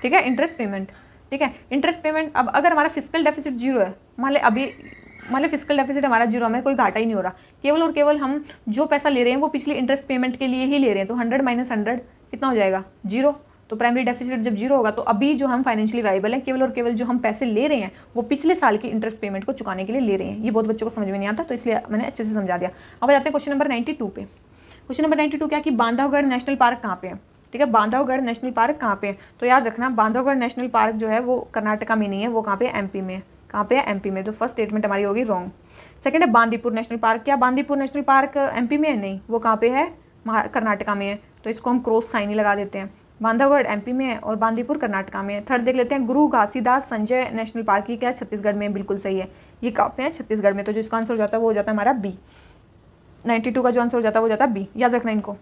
ठीक है इंटरेस्ट पेमेंट ठीक है इंटरेस्ट पेमेंट अब अगर हमारा फिजिकल डेफिसिट जीरो है मान ले अभी मान ले फिजिकल डेफिसिट हमारा जीरो हमें कोई घाटा ही नहीं हो रहा केवल और केवल हम जो पैसा ले रहे हैं वो पिछले इंटरेस्ट पेमेंट के लिए ही ले रहे हैं तो हंड्रेड माइनस हंड्रेड कितना हो जाएगा जीरो तो प्राइमरी डेफिसिट जब जीरो होगा तो अभी जो हम फाइनेंशियली वाइबल हैं केवल और केवल जो हम पैसे ले रहे हैं वो पिछले साल की इंटरेस्ट पेमेंट को चुकाने के लिए ले रहे हैं ये बहुत बच्चों को समझ में नहीं आता तो इसलिए मैंने अच्छे से समझा दिया अब जाते हैं क्वेश्चन नंबर नाइन्टी टू पे क्वेश्चन नंबर नाइन्टी टू क्या कि बांधवगढ़ नेशनल पार्क कहाँ पे है ठीक है बांधवगढ़ नेशनल पार्क कहाँ पे है तो याद रखना बांधवगढ़ नेशनल पार्क जो है वो कर्नाटका में नहीं है वो कहाँ पे एमपी में है कहाँ पे है एमपी में तो फर्स्ट स्टेटमेंट हमारी होगी रॉन्ग सेकंड है बांदीपुर नेशनल पार्क क्या बांदीपुर नेशनल पार्क एमपी में है नहीं वो कहाँ पे है कर्नाटका में है तो इसको हम क्रॉस साइन ही लगा देते हैं बांधवगढ़ एमपी में है और बांदीपुर कर्नाटका में है थर्ड देख लेते हैं गुरु घासीदास संजय नेशनल पार्क ही क्या छत्तीसगढ़ में बिल्कुल सही है ये काफी है छत्तीसगढ़ में तो जो इसका आंसर हो जाता है वो हो जाता है हमारा बी नाइन्टी टू का जो आंसर हो जाता है वो जाता है बी याद रखना इनको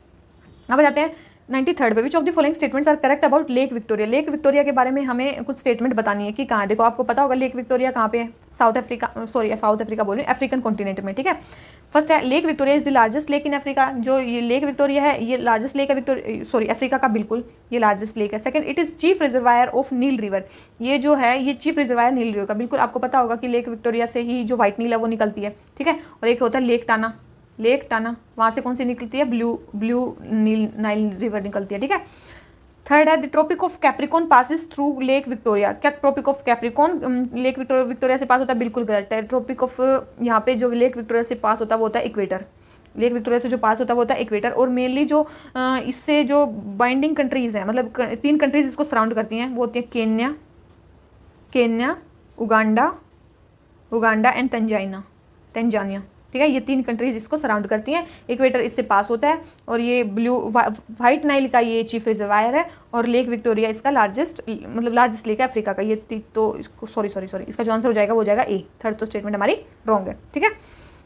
अब जाते हैं नाइन्टी थर्ड पर which of the following statements are correct about lake Victoria lake Victoria के बारे में हमें कुछ स्टेटमेंट बतानी है कि कहाँ देखो आपको पता होगा लेक विक्टोरिया कहाँ पे है South Africa sorry South Africa बोल रही हूँ अफ्रीकन कॉन्टिनेंट में ठीक है फर्स्ट है lake Victoria is the largest lake in Africa जो ये लेक विक्टोरिया है ये लार्जेस्ट लेक है विक्टोरिया सॉरी अफ्रीका का बिल्कुल ये लार्जेस्ट लेक है second it is chief reservoir of नील रिवर ये जो है ये चीफ रिजर्वायर नील रिवर का बिल्कुल आपको पता होगा कि लेक विक्टोरिया से ही जो व्हाइट नील है वो निकलती है ठीक है और एक होता है लेक टाना लेक टाना वहाँ से कौन सी निकलती है ब्लू ब्लू नील नाइल रिवर निकलती है ठीक है थर्ड है the tropic of Capricorn passes through lake Victoria क्या tropic of Capricorn lake Victoria Victoria से पास होता है बिल्कुल गलत है ट्रॉपिक ऑफ uh, यहाँ पे जो लेक विक्टोरिया से पास होता है वो होता है इक्वेटर लेक विक्टोरिया से जो पास होता है वो होता है इक्वेटर और मेनली जो uh, इससे जो बाइंडिंग कंट्रीज़ हैं मतलब तीन कंट्रीज इसको सराउंड करती हैं वो होती हैं Kenya Kenya Uganda Uganda and Tanzania Tanzania ठीक है ये तीन कंट्रीज इसको सराउंड करती हैं इक्वेटर इससे पास होता है और ये ब्लू वाइट नाइल का ये चीफ रिजर्वायर है और लेक विक्टोरिया इसका लार्जेस्ट मतलब लार्जेस्ट लेक है अफ्रीका का ये तो सॉरी सॉरी सॉरी इसका जो आंसर हो जाएगा वो जाएगा ए थर्ड तो स्टेटमेंट हमारी रॉन्ग है ठीक है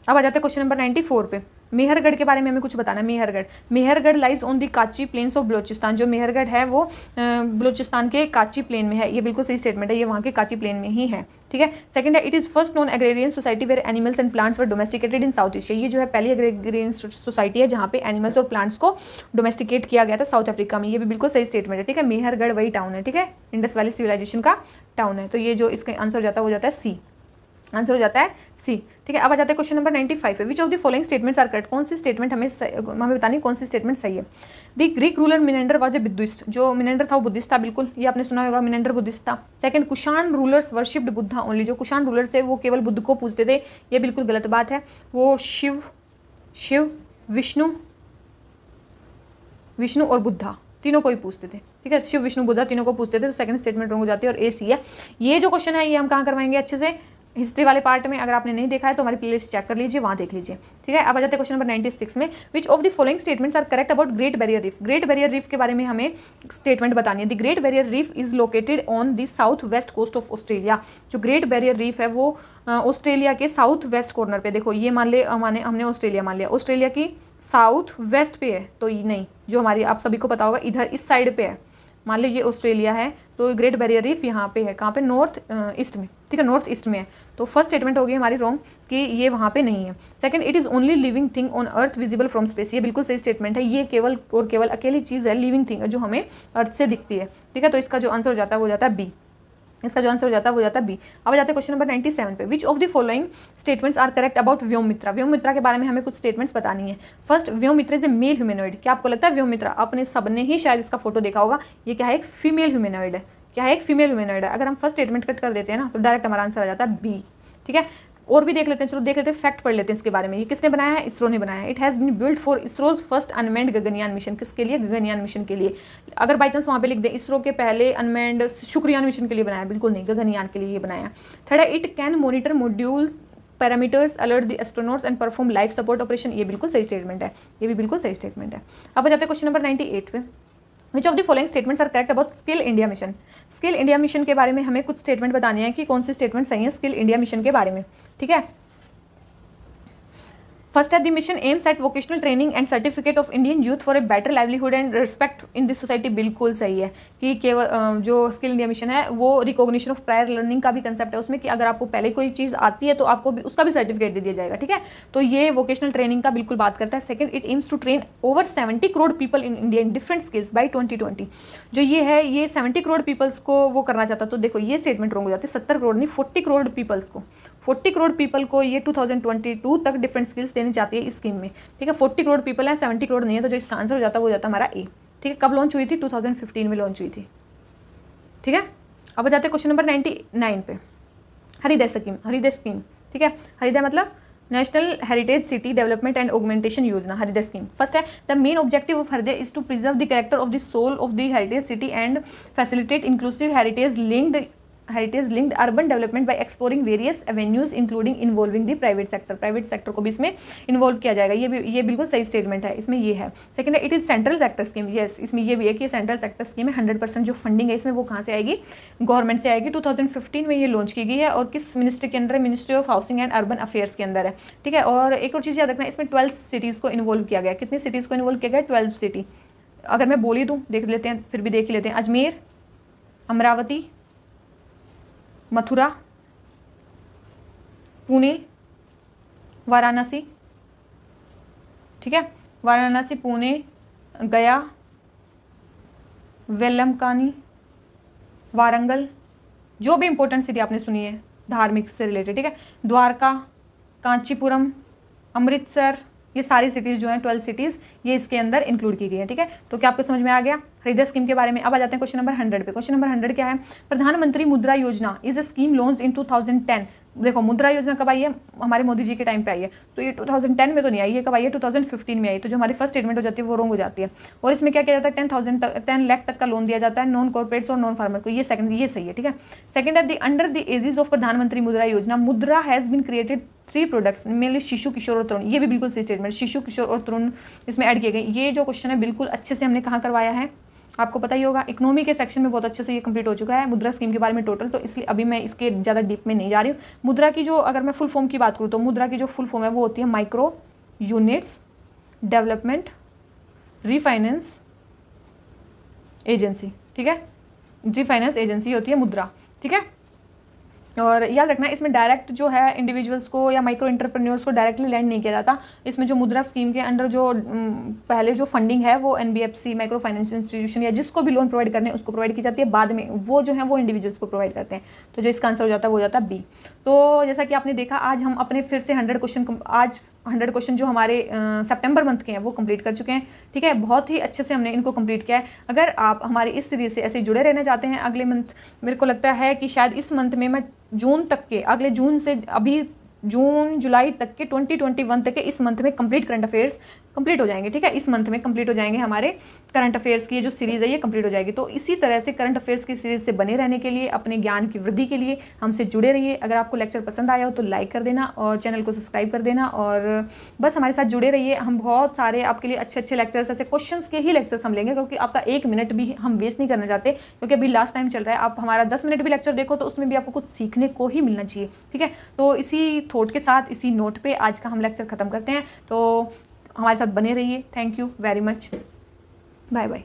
अब आ जाते हैं क्वेश्चन नंबर नाइन्टी फोर पे मेहरगढ़ के बारे में हमें कुछ बताना Mehrgarh Mehrgarh lies on the Kachhi plains of Balochistan जो मेहरगढ़ है वो बलोचिस्तान के काची प्लेन में है ये बिल्कुल सही स्टेटमेंट है ये वहाँ के काची प्लेन में ही है ठीक है सेकंड है it is first non agrarian society where animals and plants were domesticated in South Asia ये जो है पहली एग्रेरियन सोसाइटी है जहाँ पे एनिमल्स और प्लांट्स को डोमेस्टिकेट किया गया था साउथ अफ्रीका में ये भी बिल्कुल सही स्टेटमेंट है ठीक है मेहरगढ़ वही टाउन है ठीक है इंडस वैली सिविलाइजेशन का टाउन है तो ये जो इसका आंसर जाता है वो जाता है सी आंसर हो जाता है सी ठीक है अब आ जाता है क्वेश्चन नंबर नाइन्टी फाइव है which of the following statements are correct कौन सी स्टेटमेंट हमें हमें बतानी कौन सी स्टेटमेंट सही है the Greek ruler Menander was a Buddhist जो मिनेंडर था वो बुद्धिस्ट था बिल्कुल ये आपने सुना होगा मिनेंडर बुद्धिस्ट था second Kushan rulers worshipped Buddha only जो कुशान रूलर थे वो केवल बुद्ध को पूजते थे ये बिल्कुल गलत बात है वो शिव शिव विष्णु विष्णु और बुद्धा तीनों को ही पूछते थे ठीक है शिव विष्णु बुद्धा तीनों को पूछते थे तो सेकंड स्टेटमेंट रोंग हो जाती है और ए सी है ये जो क्वेश्चन है ये हम कहाँ करवाएंगे अच्छे से हिस्ट्री वाले पार्ट में अगर आपने नहीं देखा है तो हमारी प्ले चेक कर लीजिए वहाँ देख लीजिए ठीक है अब आ जाते हैं क्वेश्चन नंबर 96 में which of the following statements are correct about great barrier reef great barrier reef के बारे में हमें स्टेटमेंट बतानी है the great barrier reef is located on the south west coast of Australia जो ग्रेट बैरियर रीफ है वो ऑस्ट्रेलिया के साउथ वेस्ट कॉर्नर पर देखो ये मान ले हमारे हमने ऑस्ट्रेलिया मान लिया ऑस्ट्रेलिया की साउथ वेस्ट पे है तो ये नहीं जो हमारी आप सभी को पता होगा इधर इस साइड पे है मान लो ये ऑस्ट्रेलिया है तो ग्रेट बैरियर रीफ यहाँ पे है कहाँ पे नॉर्थ ईस्ट में ठीक है नॉर्थ ईस्ट में है तो फर्स्ट स्टेटमेंट होगी हमारी रॉन्ग कि ये वहाँ पे नहीं है second it is only living thing on earth visible from space ये बिल्कुल सही स्टेटमेंट है ये केवल और केवल अकेली चीज़ है लिविंग थिंग जो हमें अर्थ से दिखती है ठीक है तो इसका जो आंसर हो जाता है वो जाता है बी इसका जो आंसर हो जाता है वो जाता है बी अब जाते हैं क्वेश्चन नंबर 97 पे which of the following statements are correct about Vyommitra Vyommitra के बारे में हमें कुछ स्टेटमेंट्स बतानी है first Vyommitra is a male humanoid क्या आपको लगता है व्योमित्रा आपने सबने ही शायद इसका फोटो देखा होगा ये क्या है एक फीमेल ह्यूमेनॉइड है क्या है एक फीमेल ह्यूमेनॉइड है अगर हम फर्स्ट स्टेटमेंट कट कर देते हैं ना तो डायरेक्ट हमारा आंसर आ जाता है बी ठीक है और भी देख लेते हैं चलो देख लेते हैं फैक्ट पढ़ लेते हैं इसके बारे में ये किसने बनाया है इसरो ने बनाया है it has been build for ISRO's first unmanned Gaganyaan mission किसके लिए गगनयान मिशन के लिए अगर बाई चांस वहाँ पे लिख दें इसरो के पहले अनमेंड शुक्रयान मिशन के लिए बनाया बिल्कुल नहीं गगनयान के लिए बनाया थर्ड है it can monitor modules parameters alert the astronauts and perform life support operation ये बिल्कुल सही स्टेटमेंट है ये भी बिल्कुल सही स्टेटमेंट है अब आ जाते हैं क्वेश्चन नंबर नाइन्टी एट पे which of the following statements are correct about skill India mission skill India mission के बारे में हमें कुछ स्टेटमेंट बताने हैं कि कौन सी स्टेटमेंट सही है स्किल इंडिया मिशन के बारे में ठीक है first at the mission aims at vocational training and certificate of Indian youth for a better livelihood and respect in this society बिल्कुल सही है कि केवल जो स्किल इंडिया मिशन है वो रिकॉग्निशन ऑफ प्रायर लर्निंग का भी कंसेप्ट है उसमें कि अगर आपको पहले कोई चीज़ आती है तो आपको भी उसका भी सर्टिफिकेट दे दिया जाएगा ठीक है तो ये वोकेशनल ट्रेनिंग का बिल्कुल बात करता है second it aims to train over seventy crore people in India in different skills by twenty twenty जो ये है ये सेवेंटी करोड़ पीपल्स को वो करना चाहता तो देखो ये स्टेटमेंट रोंग हो जाती है सत्तर करोड़ नहीं फोर्टी करोड़ पीपल्स को फोर्टी करोड़ पीपल को ये टू तक डिफरेंट स्किल्स देनी चाहती है इस स्कीम में ठीक है फोर्टी करोड़ पीपल है सेवेंटी करोड़ नहीं है तो जो इसका आंसर हो जाता है वो जाता हमारा ए ठीक है कब लॉन्च हुई थी टू में लॉन्च हुई थी ठीक है अब जाते हैं क्वेश्चन नंबर नाइन्टी नाइन पे हरिदय स्कीम हरिदय स्कीम ठीक है हरिदय मतलब national heritage city development and augmentation Yojana HRIDAY scheme first है the main objective of HRIDAY is to preserve the character of the soul of the heritage city and facilitate inclusive heritage linked heritage linked urban development by exploring various avenues including involving the private sector private sector को भी इसमें इन्वॉल्व किया जाएगा ये ये बिल्कुल सही स्टेटमेंट है इसमें ये है सेकंड है it is central sector scheme yes इसमें ये भी है कि सेंट्रल सेक्टर स्कीम है हंड्रेड जो फंडिंग है इसमें वो कहाँ से आएगी गवर्नमेंट से आएगी टू में ये लॉन्च की गई है और किस मिनिस्ट्री के अंदर ministry of housing and urban affairs के अंदर है ठीक है और एक और चीज़ याद रखना इसमें ट्वेल्थ सिटीज़ को इन्वॉल्व किया गया कितनी सिटीज़ को इन्वॉल्व किया गया ट्वेल्थ सिटी अगर मैं बोली दूँ देख लेते हैं फिर भी देख लेते हैं अजमेर अमरावती मथुरा पुणे वाराणसी ठीक है वाराणसी पुणे गया वेलमकानी वारंगल जो भी इम्पोर्टेंट सिटी आपने सुनी है धार्मिक से रिलेटेड ठीक है द्वारका कांचीपुरम अमृतसर ये सारी सिटीज़ जो हैं ट्वेल्व सिटीज़ ये इसके अंदर इंक्लूड की गई है ठीक है तो क्या आपको समझ में आ गया हृदय स्कीम के बारे में अब आ जाते हैं क्वेश्चन नंबर हंड्रेड पे क्वेश्चन नंबर हंड्रेड क्या है Pradhan Mantri Mudra Yojana is a scheme loans in 2010 देखो मुद्रा योजना कब आई है हमारे मोदी जी के टाइम पे आई है तो ये 2010 में तो नहीं आई है कब आई है 2015 में आई तो जो हमारी फर्स्ट स्टेटमेंट हो जाती है वो रोंग हो जाती है और इसमें क्या किया जाता है टेन थाउजेंड टेन लैख तक का लोन दिया जाता है नॉन कॉर्पोरेट्स और नॉन फार्मर को ये सेकंड ये सही है ठीक है सेकंड है the under the aegis of Pradhan Mantri Mudra Yojana Mudra has been created three products mainly Shishu Kishore और तरुण ये भी बिल्कुल सही स्टेटमेंट शिशु किशोर और तरुण इसमें ऐड किए गए ये जो क्वेश्चन है बिल्कुल अच्छे से हमने कहाँ करवाया है आपको पता ही होगा इकोनॉमी के सेक्शन में बहुत अच्छे से ये कंप्लीट हो चुका है मुद्रा स्कीम के बारे में टोटल तो इसलिए अभी मैं इसके ज़्यादा डीप में नहीं जा रही हूँ मुद्रा की जो अगर मैं फुल फॉर्म की बात करूँ तो मुद्रा की जो फुल फॉर्म है वो होती है micro units development refinance agency ठीक है रीफाइनेंस एजेंसी होती है मुद्रा ठीक है और याद रखना इसमें डायरेक्ट जो है इंडिविजुअल्स को या माइक्रो इंटरप्रेन्योर्स को डायरेक्टली लैंड नहीं किया जाता इसमें जो मुद्रा स्कीम के अंडर जो पहले जो फंडिंग है वो N B F C micro financial institution या जिसको भी लोन प्रोवाइड करने उसको प्रोवाइड की जाती है बाद में वो जो है वो इंडिविजुअल्स को प्रोवाइड करते हैं तो जो इसका आंसर हो जाता है वो हो जाता है बी तो जैसा कि आपने देखा आज हम अपने फिर से हंड्रेड क्वेश्चन आज हंड्रेड क्वेश्चन जो हमारे सितंबर मंथ के हैं वो कंप्लीट कर चुके हैं ठीक है बहुत ही अच्छे से हमने इनको कंप्लीट किया है अगर आप हमारे इस सीरीज से ऐसे जुड़े रहना चाहते हैं अगले मंथ मेरे को लगता है कि शायद इस मंथ में मैं जून तक के अगले जून से अभी जून जुलाई तक के 2021 तक के इस मंथ में कंप्लीट करंट अफेयर्स कंप्लीट हो जाएंगे ठीक है इस मंथ में कंप्लीट हो जाएंगे हमारे करंट अफेयर्स की जो सीरीज़ है ये कंप्लीट हो जाएगी तो इसी तरह से करंट अफेयर्स की सीरीज़ से बने रहने के लिए अपने ज्ञान की वृद्धि के लिए हमसे जुड़े रहिए अगर आपको लेक्चर पसंद आया हो तो लाइक कर देना और चैनल को सब्सक्राइब कर देना और बस हमारे साथ जुड़े रहिए हम बहुत सारे आपके लिए अच्छे अच्छे लेक्चर्स ऐसे क्वेश्चन के ही लेक्चर्स हम लेंगे क्योंकि आपका एक मिनट भी हम वेस्ट नहीं करना चाहते क्योंकि अभी लास्ट टाइम चल रहा है आप हमारा दस मिनट भी लेक्चर देखो तो उसमें भी आपको कुछ सीखने को ही मिलना चाहिए ठीक है तो इसी थॉट के साथ इसी नोट पर आज का हम लेक्चर खत्म करते हैं तो हमारे साथ बने रहिए thank you very much bye bye